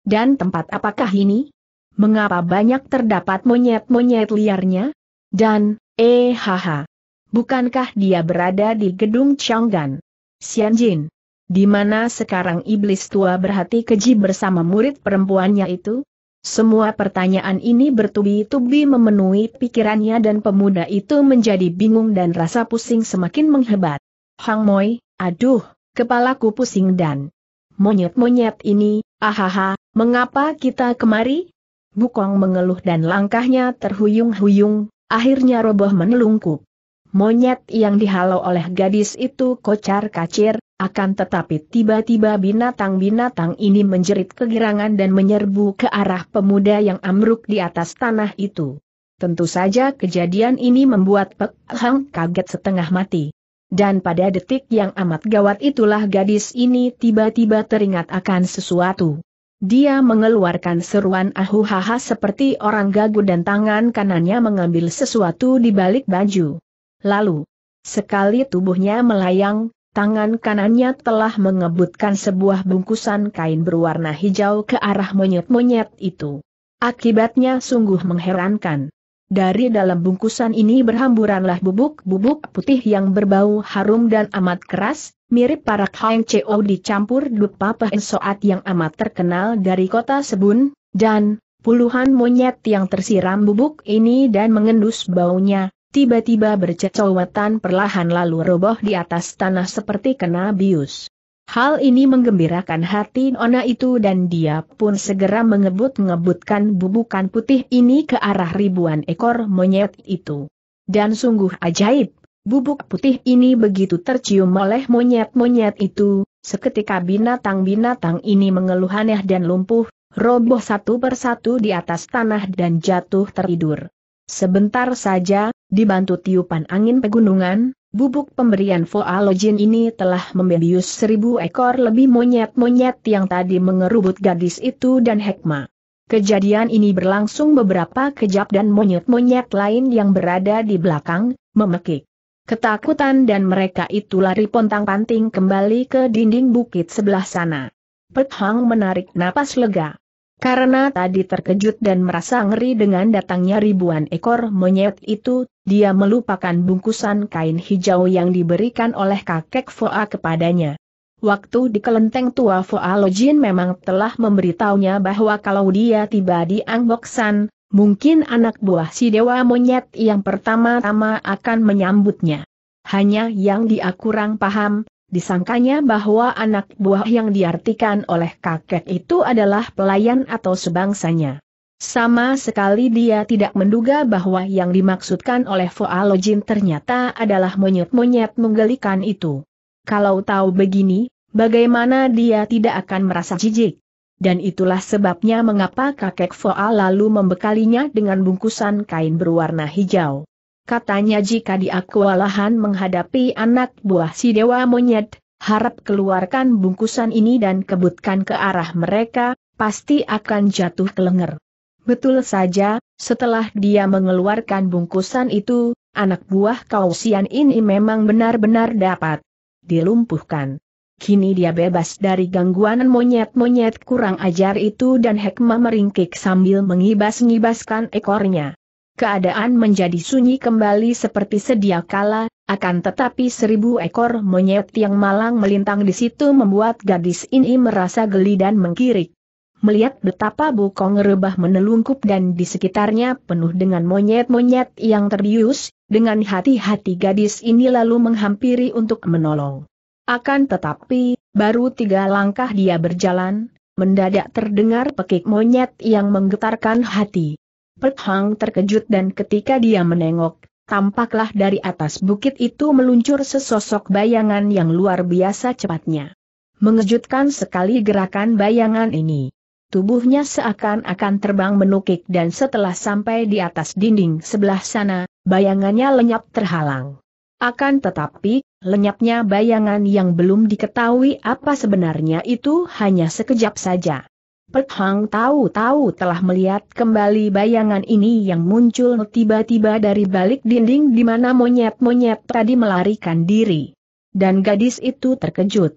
Dan tempat apakah ini? Mengapa banyak terdapat monyet-monyet liarnya? Dan, eh haha. Bukankah dia berada di gedung Changgan? Xian Jin, Di mana sekarang iblis tua berhati keji bersama murid perempuannya itu? Semua pertanyaan ini bertubi-tubi memenuhi pikirannya dan pemuda itu menjadi bingung dan rasa pusing semakin menghebat. Hang Moi, aduh, kepalaku pusing dan monyet-monyet ini, ahaha, mengapa kita kemari? Bukong mengeluh dan langkahnya terhuyung-huyung, akhirnya roboh menelungkup. Monyet yang dihalau oleh gadis itu kocar kacir, akan tetapi tiba-tiba binatang-binatang ini menjerit kegirangan dan menyerbu ke arah pemuda yang amruk di atas tanah itu. Tentu saja kejadian ini membuat Pek Hang kaget setengah mati. Dan pada detik yang amat gawat itulah gadis ini tiba-tiba teringat akan sesuatu. Dia mengeluarkan seruan ahuhaha seperti orang gagu dan tangan kanannya mengambil sesuatu di balik baju. Lalu, sekali tubuhnya melayang, tangan kanannya telah mengebutkan sebuah bungkusan kain berwarna hijau ke arah monyet-monyet itu. Akibatnya sungguh mengherankan. Dari dalam bungkusan ini berhamburanlah bubuk-bubuk putih yang berbau harum dan amat keras, mirip para Hang CO dicampur dupa soat yang amat terkenal dari kota Sebun, dan puluhan monyet yang tersiram bubuk ini dan mengendus baunya, tiba-tiba bercecowatan perlahan lalu roboh di atas tanah seperti kena bius. Hal ini menggembirakan hati Nona itu dan dia pun segera mengebut-ngebutkan bubukan putih ini ke arah ribuan ekor monyet itu. Dan sungguh ajaib, bubuk putih ini begitu tercium oleh monyet-monyet itu, seketika binatang-binatang ini mengeluh aneh dan lumpuh, roboh satu persatu di atas tanah dan jatuh teridur. Sebentar saja, dibantu tiupan angin pegunungan, bubuk pemberian foalogen ini telah membius seribu ekor lebih monyet-monyet yang tadi mengerubut gadis itu dan Hekma. Kejadian ini berlangsung beberapa kejap dan monyet-monyet lain yang berada di belakang, memekik. Ketakutan dan mereka itu lari pontang-panting kembali ke dinding bukit sebelah sana. Pet Hang menarik napas lega. Karena tadi terkejut dan merasa ngeri dengan datangnya ribuan ekor monyet itu, dia melupakan bungkusan kain hijau yang diberikan oleh kakek Foa kepadanya. Waktu di kelenteng tua Foa Lojin memang telah memberitahunya bahwa kalau dia tiba di Angboksan, mungkin anak buah si dewa monyet yang pertama-tama akan menyambutnya. Hanya yang dia kurang paham, Disangkanya bahwa anak buah yang diartikan oleh kakek itu adalah pelayan atau sebangsanya. Sama sekali dia tidak menduga bahwa yang dimaksudkan oleh Foalojin ternyata adalah monyet-monyet menggelikan itu. Kalau tahu begini, bagaimana dia tidak akan merasa jijik? Dan itulah sebabnya mengapa kakek Foa lalu membekalinya dengan bungkusan kain berwarna hijau. Katanya jika dia kewalahan menghadapi anak buah si dewa monyet, harap keluarkan bungkusan ini dan kebutkan ke arah mereka, pasti akan jatuh ke lenger. Betul saja, setelah dia mengeluarkan bungkusan itu, anak buah kausian ini memang benar-benar dapat dilumpuhkan. Kini dia bebas dari gangguan monyet-monyet kurang ajar itu dan Hekma meringkik sambil mengibas-ngibaskan ekornya. Keadaan menjadi sunyi kembali seperti sedia kala, akan tetapi seribu ekor monyet yang malang melintang di situ membuat gadis ini merasa geli dan mengkirik. Melihat betapa bukong rebah menelungkup dan di sekitarnya penuh dengan monyet-monyet yang terbius, dengan hati-hati gadis ini lalu menghampiri untuk menolong. Akan tetapi, baru tiga langkah dia berjalan, mendadak terdengar pekik monyet yang menggetarkan hati. Pek Hang terkejut dan ketika dia menengok, tampaklah dari atas bukit itu meluncur sesosok bayangan yang luar biasa cepatnya. Mengejutkan sekali gerakan bayangan ini. Tubuhnya seakan-akan terbang menukik dan setelah sampai di atas dinding sebelah sana, bayangannya lenyap terhalang. Akan tetapi, lenyapnya bayangan yang belum diketahui apa sebenarnya itu hanya sekejap saja. Pek Hang tahu-tahu telah melihat kembali bayangan ini yang muncul tiba-tiba dari balik dinding di mana monyet-monyet tadi melarikan diri. Dan gadis itu terkejut.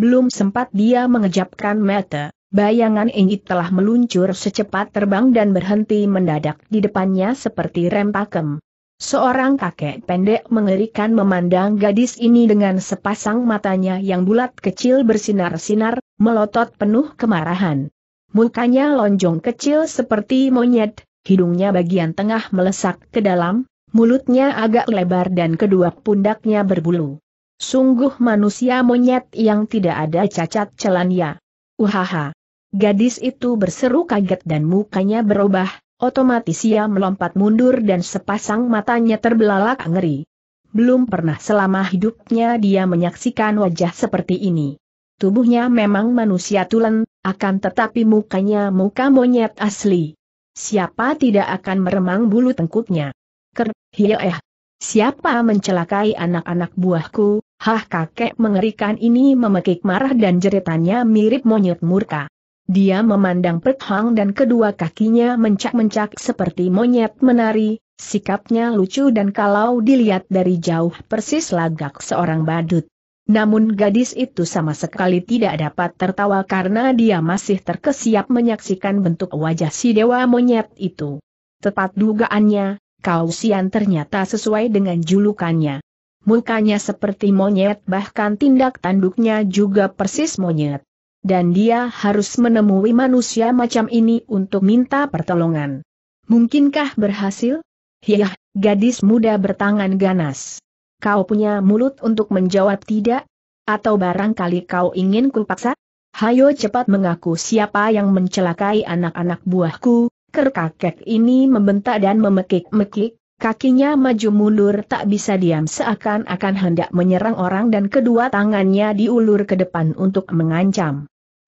Belum sempat dia mengejapkan mata, bayangan ini telah meluncur secepat terbang dan berhenti mendadak di depannya seperti rem pakem. Seorang kakek pendek mengerikan memandang gadis ini dengan sepasang matanya yang bulat kecil bersinar-sinar, melotot penuh kemarahan. Mukanya lonjong kecil seperti monyet, hidungnya bagian tengah melesak ke dalam, mulutnya agak lebar dan kedua pundaknya berbulu. Sungguh manusia monyet yang tidak ada cacat celanya. Uhaha. Gadis itu berseru kaget dan mukanya berubah, otomatis ia melompat mundur dan sepasang matanya terbelalak ngeri. Belum pernah selama hidupnya dia menyaksikan wajah seperti ini. Tubuhnya memang manusia tulen, akan tetapi mukanya muka monyet asli. Siapa tidak akan meremang bulu tengkuknya? Ker, hiya eh. Siapa mencelakai anak-anak buahku? Hah kakek mengerikan ini memekik marah dan jeritannya mirip monyet murka. Dia memandang Pethang dan kedua kakinya mencak-mencak seperti monyet menari, sikapnya lucu dan kalau dilihat dari jauh persis lagak seorang badut. Namun gadis itu sama sekali tidak dapat tertawa karena dia masih terkesiap menyaksikan bentuk wajah si dewa monyet itu. Tepat dugaannya, Kausian ternyata sesuai dengan julukannya. Mukanya seperti monyet bahkan tindak tanduknya juga persis monyet. Dan dia harus menemui manusia macam ini untuk minta pertolongan. Mungkinkah berhasil? Yah, gadis muda bertangan ganas. Kau punya mulut untuk menjawab tidak? Atau barangkali kau ingin kupaksa? Hayo cepat mengaku siapa yang mencelakai anak-anak buahku, Kerkakek ini membentak dan memekik-mekik, kakinya maju mundur tak bisa diam seakan-akan hendak menyerang orang dan kedua tangannya diulur ke depan untuk mengancam.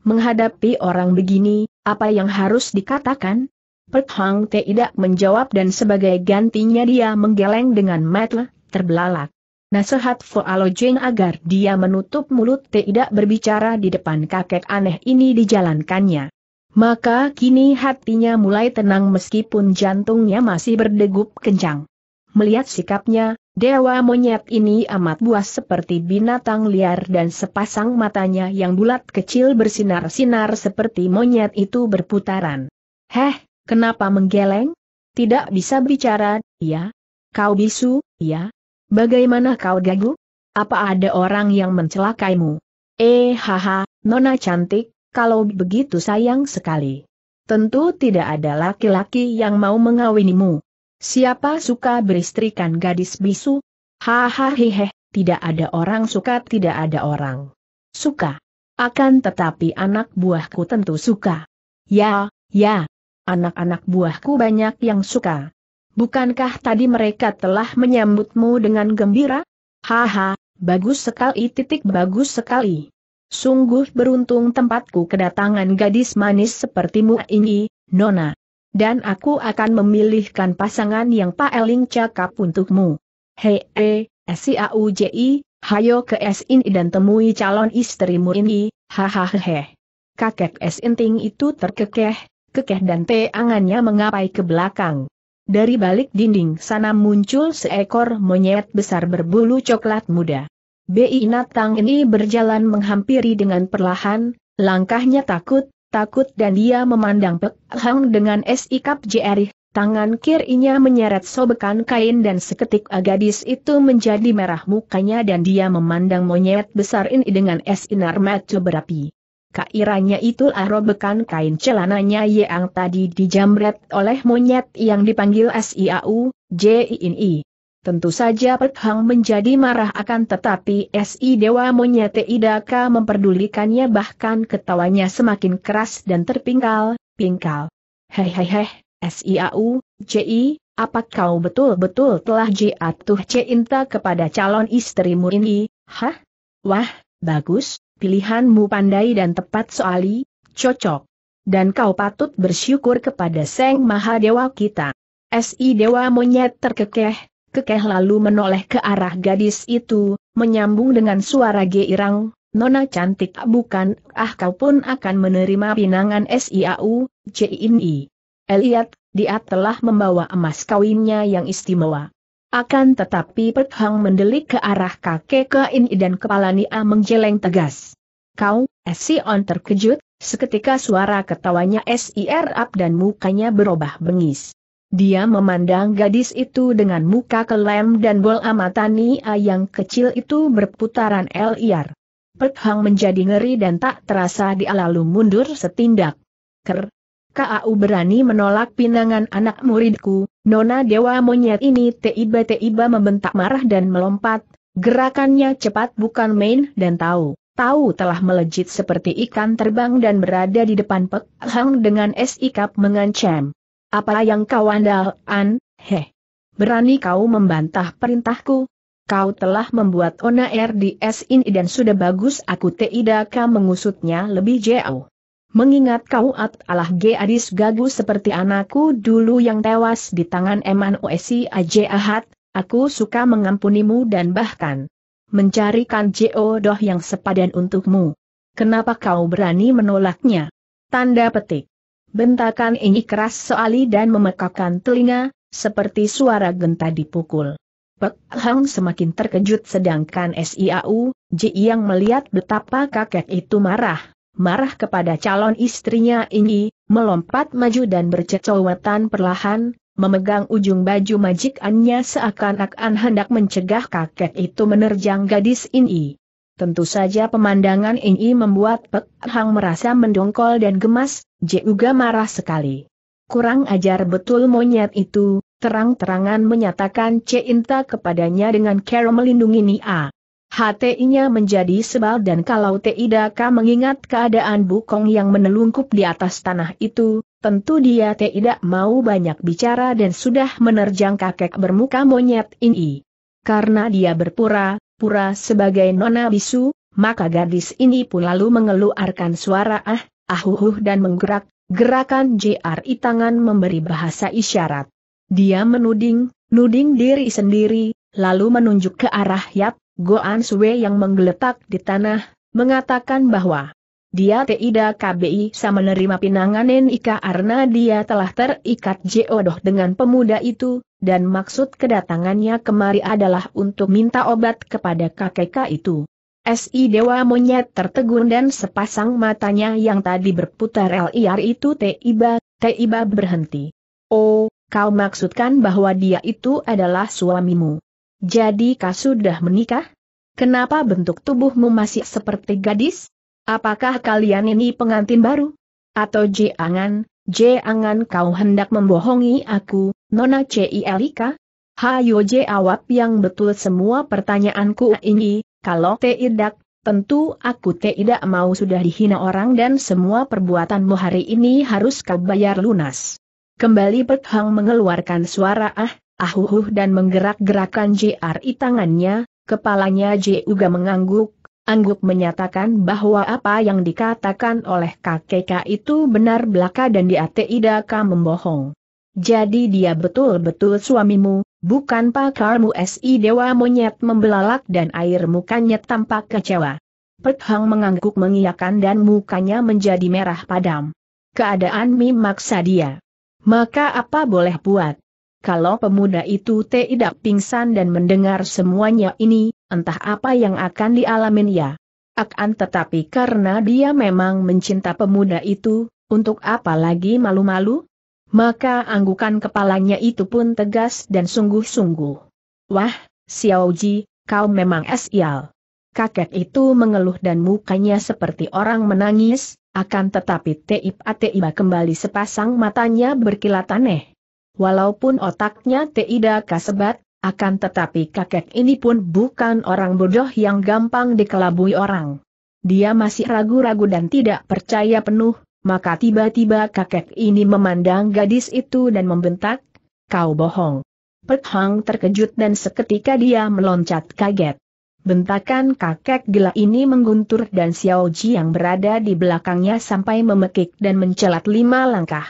Menghadapi orang begini, apa yang harus dikatakan? Pek Hang tidak menjawab dan sebagai gantinya dia menggeleng dengan mata terbelalak. Nasihat Foalo Jeng agar dia menutup mulut tidak berbicara di depan kakek aneh ini dijalankannya. Maka kini hatinya mulai tenang meskipun jantungnya masih berdegup kencang. Melihat sikapnya, dewa monyet ini amat buas seperti binatang liar dan sepasang matanya yang bulat kecil bersinar-sinar seperti monyet itu berputaran. Heh, kenapa menggeleng? Tidak bisa bicara, ya? Kau bisu, ya? Bagaimana kau gagu? Apa ada orang yang mencelakaimu? Eh haha, nona cantik, kalau begitu sayang sekali. Tentu tidak ada laki-laki yang mau mengawinimu. Siapa suka beristrikan gadis bisu? Hahaha hehe, tidak ada orang suka tidak ada orang. Suka. Akan tetapi anak buahku tentu suka. Ya, ya. Anak-anak buahku banyak yang suka. Bukankah tadi mereka telah menyambutmu dengan gembira? Haha, bagus sekali titik bagus sekali. Sungguh beruntung tempatku kedatangan gadis manis sepertimu ini, Nona. Dan aku akan memilihkan pasangan yang paling cakap untukmu. Hei, eh, SIAUJI, hayo ke SIN dan temui calon istrimu ini, hahaha. Kakek Sinting itu terkekeh, kekeh dan teangannya mengapai ke belakang. Dari balik dinding sana muncul seekor monyet besar berbulu coklat muda. Bi Natang ini berjalan menghampiri dengan perlahan, langkahnya takut, takut dan dia memandang Pek Hang dengan sikap jerih, tangan kirinya menyeret sobekan kain dan seketik agadis itu menjadi merah mukanya dan dia memandang monyet besar ini dengan sinar mata berapi. Kairanya itu arobekan kain celananya yang tadi dijamret oleh monyet yang dipanggil SIAU, JINI. Tentu saja Pek Hang menjadi marah akan tetapi SI Dewa Monyet Idaka memperdulikannya bahkan ketawanya semakin keras dan terpingkal, pingkal. Hehehe, SIAU, JI, apa kau betul-betul telah jatuh cinta kepada calon istrimu ini, hah? Wah, bagus, pilihanmu pandai dan tepat soali, cocok. Dan kau patut bersyukur kepada Seng Dewa kita. Si Dewa Monyet terkekeh, kekeh lalu menoleh ke arah gadis itu, menyambung dengan suara geirang, Nona cantik bukan, ah kau pun akan menerima pinangan SIAU, JINI. Eliat, dia telah membawa emas kawinnya yang istimewa. Akan tetapi Pek Hong mendelik ke arah kakek ke dan kepala Nia menjeleng tegas. Kau, Si On terkejut, seketika suara ketawanya Sir up dan mukanya berubah bengis. Dia memandang gadis itu dengan muka kelem dan bola mata Nia yang kecil itu berputaran liar. Pek Hong menjadi ngeri dan tak terasa dia lalu mundur setindak. Ker, KAU berani menolak pinangan anak muridku, Nona Dewa Monyet ini tiba-tiba membentak marah dan melompat, gerakannya cepat bukan main dan tahu. Tahu telah melejit seperti ikan terbang dan berada di depan Pek Hang dengan sikap mengancam. Apa yang kau andalkan, heh? Berani kau membantah perintahku? Kau telah membuat Ona RDS ini dan sudah bagus aku tidak akan mengusutnya lebih jauh. Mengingat kau at Allah gadis gagu seperti anakku dulu yang tewas di tangan Eman Oesi Aje Ahad, aku suka mengampunimu dan bahkan mencarikan jodoh yang sepadan untukmu. Kenapa kau berani menolaknya? Tanda petik. Bentakan ini keras soali dan memekakkan telinga, seperti suara genta dipukul. Pek Hang semakin terkejut sedangkan SIAU, Ji yang melihat betapa kakek itu marah, marah kepada calon istrinya ini, melompat maju dan bercecowetan perlahan, memegang ujung baju majikannya seakan-akan hendak mencegah kakek itu menerjang gadis ini. Tentu saja pemandangan ini membuat Pek Hang merasa mendongkol dan gemas, juga marah sekali. Kurang ajar betul monyet itu, terang-terangan menyatakan Cinta kepadanya dengan cara melindungi Nia. Hati-nya menjadi sebal dan kalau Teidaka mengingat keadaan Bukong yang menelungkup di atas tanah itu, tentu dia tidak mau banyak bicara dan sudah menerjang kakek bermuka monyet ini. Karena dia berpura-pura sebagai nona bisu, maka gadis ini pun lalu mengeluarkan suara ah, ahuhuh uh, dan menggerak, gerakan JRI tangan memberi bahasa isyarat. Dia menuding, nuding diri sendiri, lalu menunjuk ke arah Yap, Goan Sue yang menggeletak di tanah, mengatakan bahwa dia tidak KBI sama menerima pinangan Ika karena dia telah terikat jodoh dengan pemuda itu, dan maksud kedatangannya kemari adalah untuk minta obat kepada KKK itu. Si Dewa Monyet tertegun dan sepasang matanya yang tadi berputar liar itu tiba, tiba berhenti. Oh, kau maksudkan bahwa dia itu adalah suamimu. Jadi kau sudah menikah? Kenapa bentuk tubuhmu masih seperti gadis? Apakah kalian ini pengantin baru? Atau jangan, jangan kau hendak membohongi aku, Nona Cielika? Hayo jawab yang betul semua pertanyaanku ini, kalau tidak, tentu aku tidak mau sudah dihina orang dan semua perbuatanmu hari ini harus kau bayar lunas. Kembali Pek mengeluarkan suara ah, ahuhuh dan menggerak-gerakkan JRI tangannya, kepalanya juga mengangguk, angguk menyatakan bahwa apa yang dikatakan oleh kakek itu benar belaka dan dia tidak membohong. Jadi dia betul-betul suamimu, bukan pakarmu si dewa monyet membelalak dan air mukanya tampak kecewa. Pek mengangguk mengiyakan dan mukanya menjadi merah padam. Keadaan memaksa dia. Maka apa boleh buat? Kalau pemuda itu tidak pingsan dan mendengar semuanya ini, entah apa yang akan dialamin ya. Akan tetapi karena dia memang mencinta pemuda itu, untuk apa lagi malu-malu? Maka anggukan kepalanya itu pun tegas dan sungguh-sungguh. Wah, Xiaoji, kau memang esial. Kakek itu mengeluh dan mukanya seperti orang menangis, akan tetapi Teip Ateiba kembali sepasang matanya berkilat aneh. Walaupun otaknya tidak kasebat, akan tetapi kakek ini pun bukan orang bodoh yang gampang dikelabui orang. Dia masih ragu-ragu dan tidak percaya penuh, maka tiba-tiba kakek ini memandang gadis itu dan membentak, kau bohong. Pek terkejut dan seketika dia meloncat kaget. Bentakan kakek gila ini mengguntur dan Xiao Ji yang berada di belakangnya sampai memekik dan mencelat lima langkah.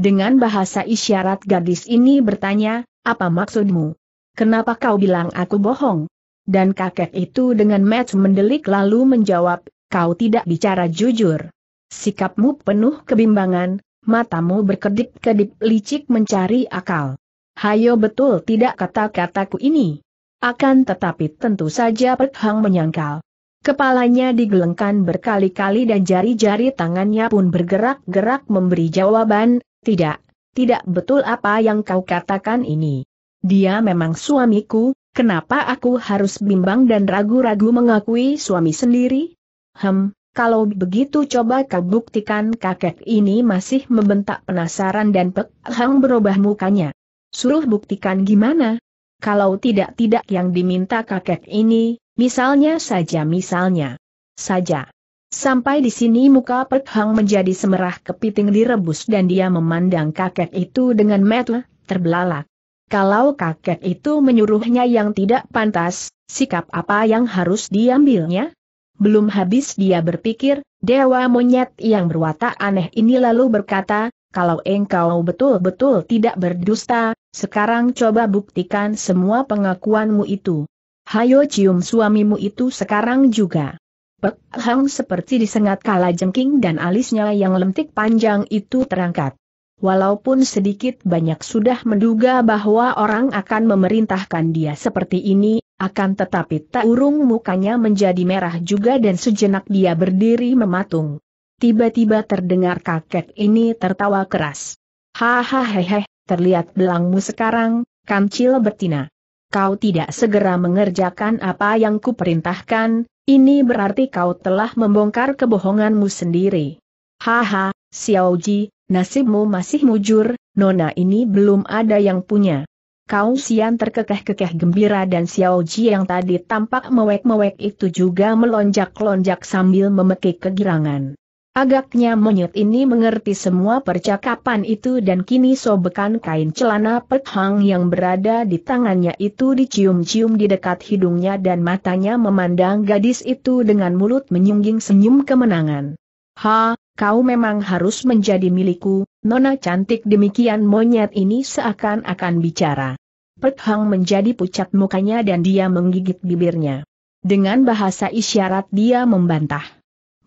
Dengan bahasa isyarat gadis ini bertanya, apa maksudmu? Kenapa kau bilang aku bohong? Dan kakek itu dengan match mendelik lalu menjawab, kau tidak bicara jujur. Sikapmu penuh kebimbangan, matamu berkedip-kedip licik mencari akal. Hayo betul tidak kata-kataku ini. Akan tetapi tentu saja Perthang menyangkal. Kepalanya digelengkan berkali-kali dan jari-jari tangannya pun bergerak-gerak memberi jawaban, tidak, tidak betul apa yang kau katakan ini. Dia memang suamiku, kenapa aku harus bimbang dan ragu-ragu mengakui suami sendiri? Hem, kalau begitu coba kau buktikan kakek ini masih membentak penasaran dan Pek Hang berubah mukanya. Suruh buktikan gimana? Kalau tidak-tidak yang diminta kakek ini, misalnya saja misalnya. Saja. Sampai di sini muka Pek Hang menjadi semerah kepiting direbus dan dia memandang kakek itu dengan metu, terbelalak. Kalau kakek itu menyuruhnya yang tidak pantas, sikap apa yang harus diambilnya? Belum habis dia berpikir, dewa monyet yang berwatak aneh ini lalu berkata, kalau engkau betul-betul tidak berdusta, sekarang coba buktikan semua pengakuanmu itu. Hayo cium suamimu itu sekarang juga. Pek Hang seperti disengat kala jengking dan alisnya yang lentik panjang itu terangkat. Walaupun sedikit banyak sudah menduga bahwa orang akan memerintahkan dia seperti ini, akan tetapi tak urung mukanya menjadi merah juga dan sejenak dia berdiri mematung. Tiba-tiba terdengar kakek ini tertawa keras. Hahaha, terlihat belangmu sekarang, kancil betina. Kau tidak segera mengerjakan apa yang kuperintahkan, ini berarti kau telah membongkar kebohonganmu sendiri. Haha, Xiaoji, nasibmu masih mujur, nona ini belum ada yang punya. Kau Sian terkekeh-kekeh gembira dan Xiaoji yang tadi tampak mewek-mewek itu juga melonjak-lonjak sambil memekik kegirangan. Agaknya monyet ini mengerti semua percakapan itu dan kini sobekan kain celana pethang yang berada di tangannya itu dicium-cium di dekat hidungnya dan matanya memandang gadis itu dengan mulut menyungging senyum kemenangan. Ha, kau memang harus menjadi milikku, nona cantik demikian monyet ini seakan-akan bicara. Pethang menjadi pucat mukanya dan dia menggigit bibirnya. Dengan bahasa isyarat dia membantah.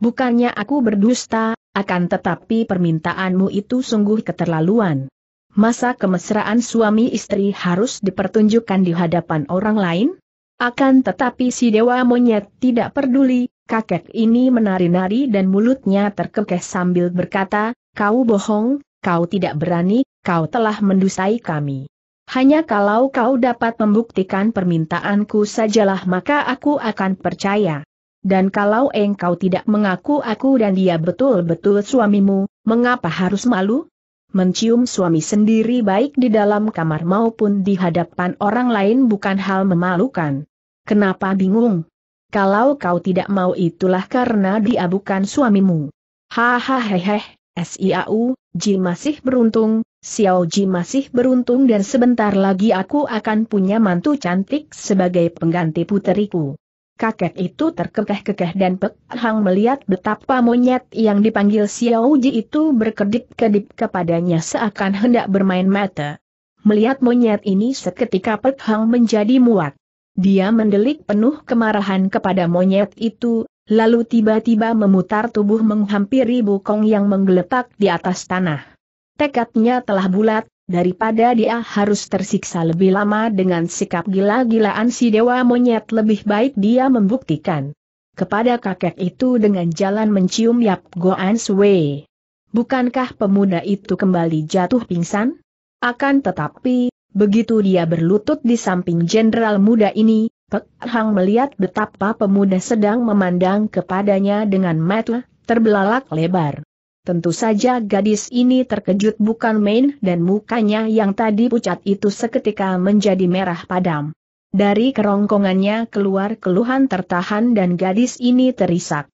Bukannya aku berdusta, akan tetapi permintaanmu itu sungguh keterlaluan. Masa kemesraan suami istri harus dipertunjukkan di hadapan orang lain? Akan tetapi si dewa monyet tidak peduli, kakek ini menari-nari dan mulutnya terkekeh sambil berkata, kau bohong, kau tidak berani, kau telah mendusai kami. Hanya kalau kau dapat membuktikan permintaanku sajalah maka aku akan percaya. Dan kalau engkau tidak mengaku aku dan dia betul-betul suamimu, mengapa harus malu? Mencium suami sendiri baik di dalam kamar maupun di hadapan orang lain bukan hal memalukan. Kenapa bingung? Kalau kau tidak mau itulah karena dia bukan suamimu. Hahaha, SIAU, Ji masih beruntung, Xiao Ji masih beruntung dan sebentar lagi aku akan punya mantu cantik sebagai pengganti puteriku. Kakek itu terkekeh-kekeh dan Pek Hang melihat betapa monyet yang dipanggil Xiao Ji itu berkedip-kedip kepadanya seakan hendak bermain mata. Melihat monyet ini seketika Pek Hang menjadi muak. Dia mendelik penuh kemarahan kepada monyet itu, lalu tiba-tiba memutar tubuh menghampiri bukong yang menggeletak di atas tanah. Tekadnya telah bulat, Daripada dia harus tersiksa lebih lama dengan sikap gila-gilaan si dewa monyet lebih baik dia membuktikan kepada kakek itu dengan jalan mencium Yap Goan Sui. Bukankah pemuda itu kembali jatuh pingsan? Akan tetapi, begitu dia berlutut di samping jenderal muda ini, Pek Hang melihat betapa pemuda sedang memandang kepadanya dengan mata terbelalak lebar. Tentu saja gadis ini terkejut bukan main dan mukanya yang tadi pucat itu seketika menjadi merah padam. Dari kerongkongannya keluar keluhan tertahan dan gadis ini terisak.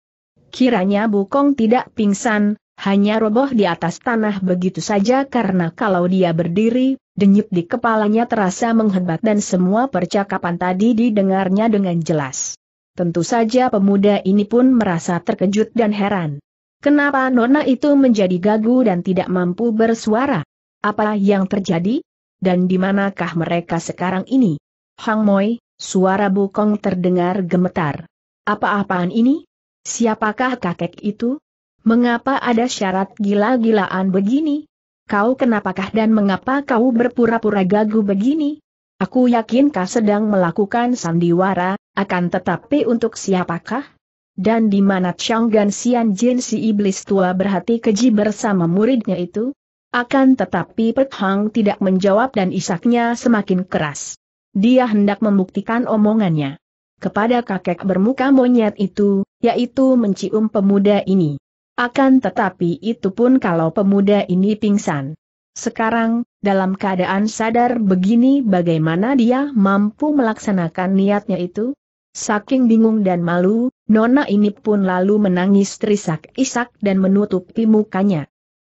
Kiranya Bukong tidak pingsan, hanya roboh di atas tanah begitu saja karena kalau dia berdiri, denyut di kepalanya terasa menghebat dan semua percakapan tadi didengarnya dengan jelas. Tentu saja pemuda ini pun merasa terkejut dan heran. Kenapa Nona itu menjadi gagu dan tidak mampu bersuara? Apa yang terjadi? Dan di manakah mereka sekarang ini? Hang Moi, suara Bukong terdengar gemetar. Apa-apaan ini? Siapakah kakek itu? Mengapa ada syarat gila-gilaan begini? Kau kenapakah dan mengapa kau berpura-pura gagu begini? Aku yakin kau sedang melakukan sandiwara, akan tetapi untuk siapakah? dan di mana Changgan Xian Jin si iblis tua berhati keji bersama muridnya itu? Akan tetapi Pek Hang tidak menjawab dan isaknya semakin keras. Dia hendak membuktikan omongannya kepada kakek bermuka monyet itu, yaitu mencium pemuda ini. Akan tetapi itu pun kalau pemuda ini pingsan. Sekarang, dalam keadaan sadar begini bagaimana dia mampu melaksanakan niatnya itu? Saking bingung dan malu, Nona ini pun lalu menangis terisak-isak dan menutupi mukanya.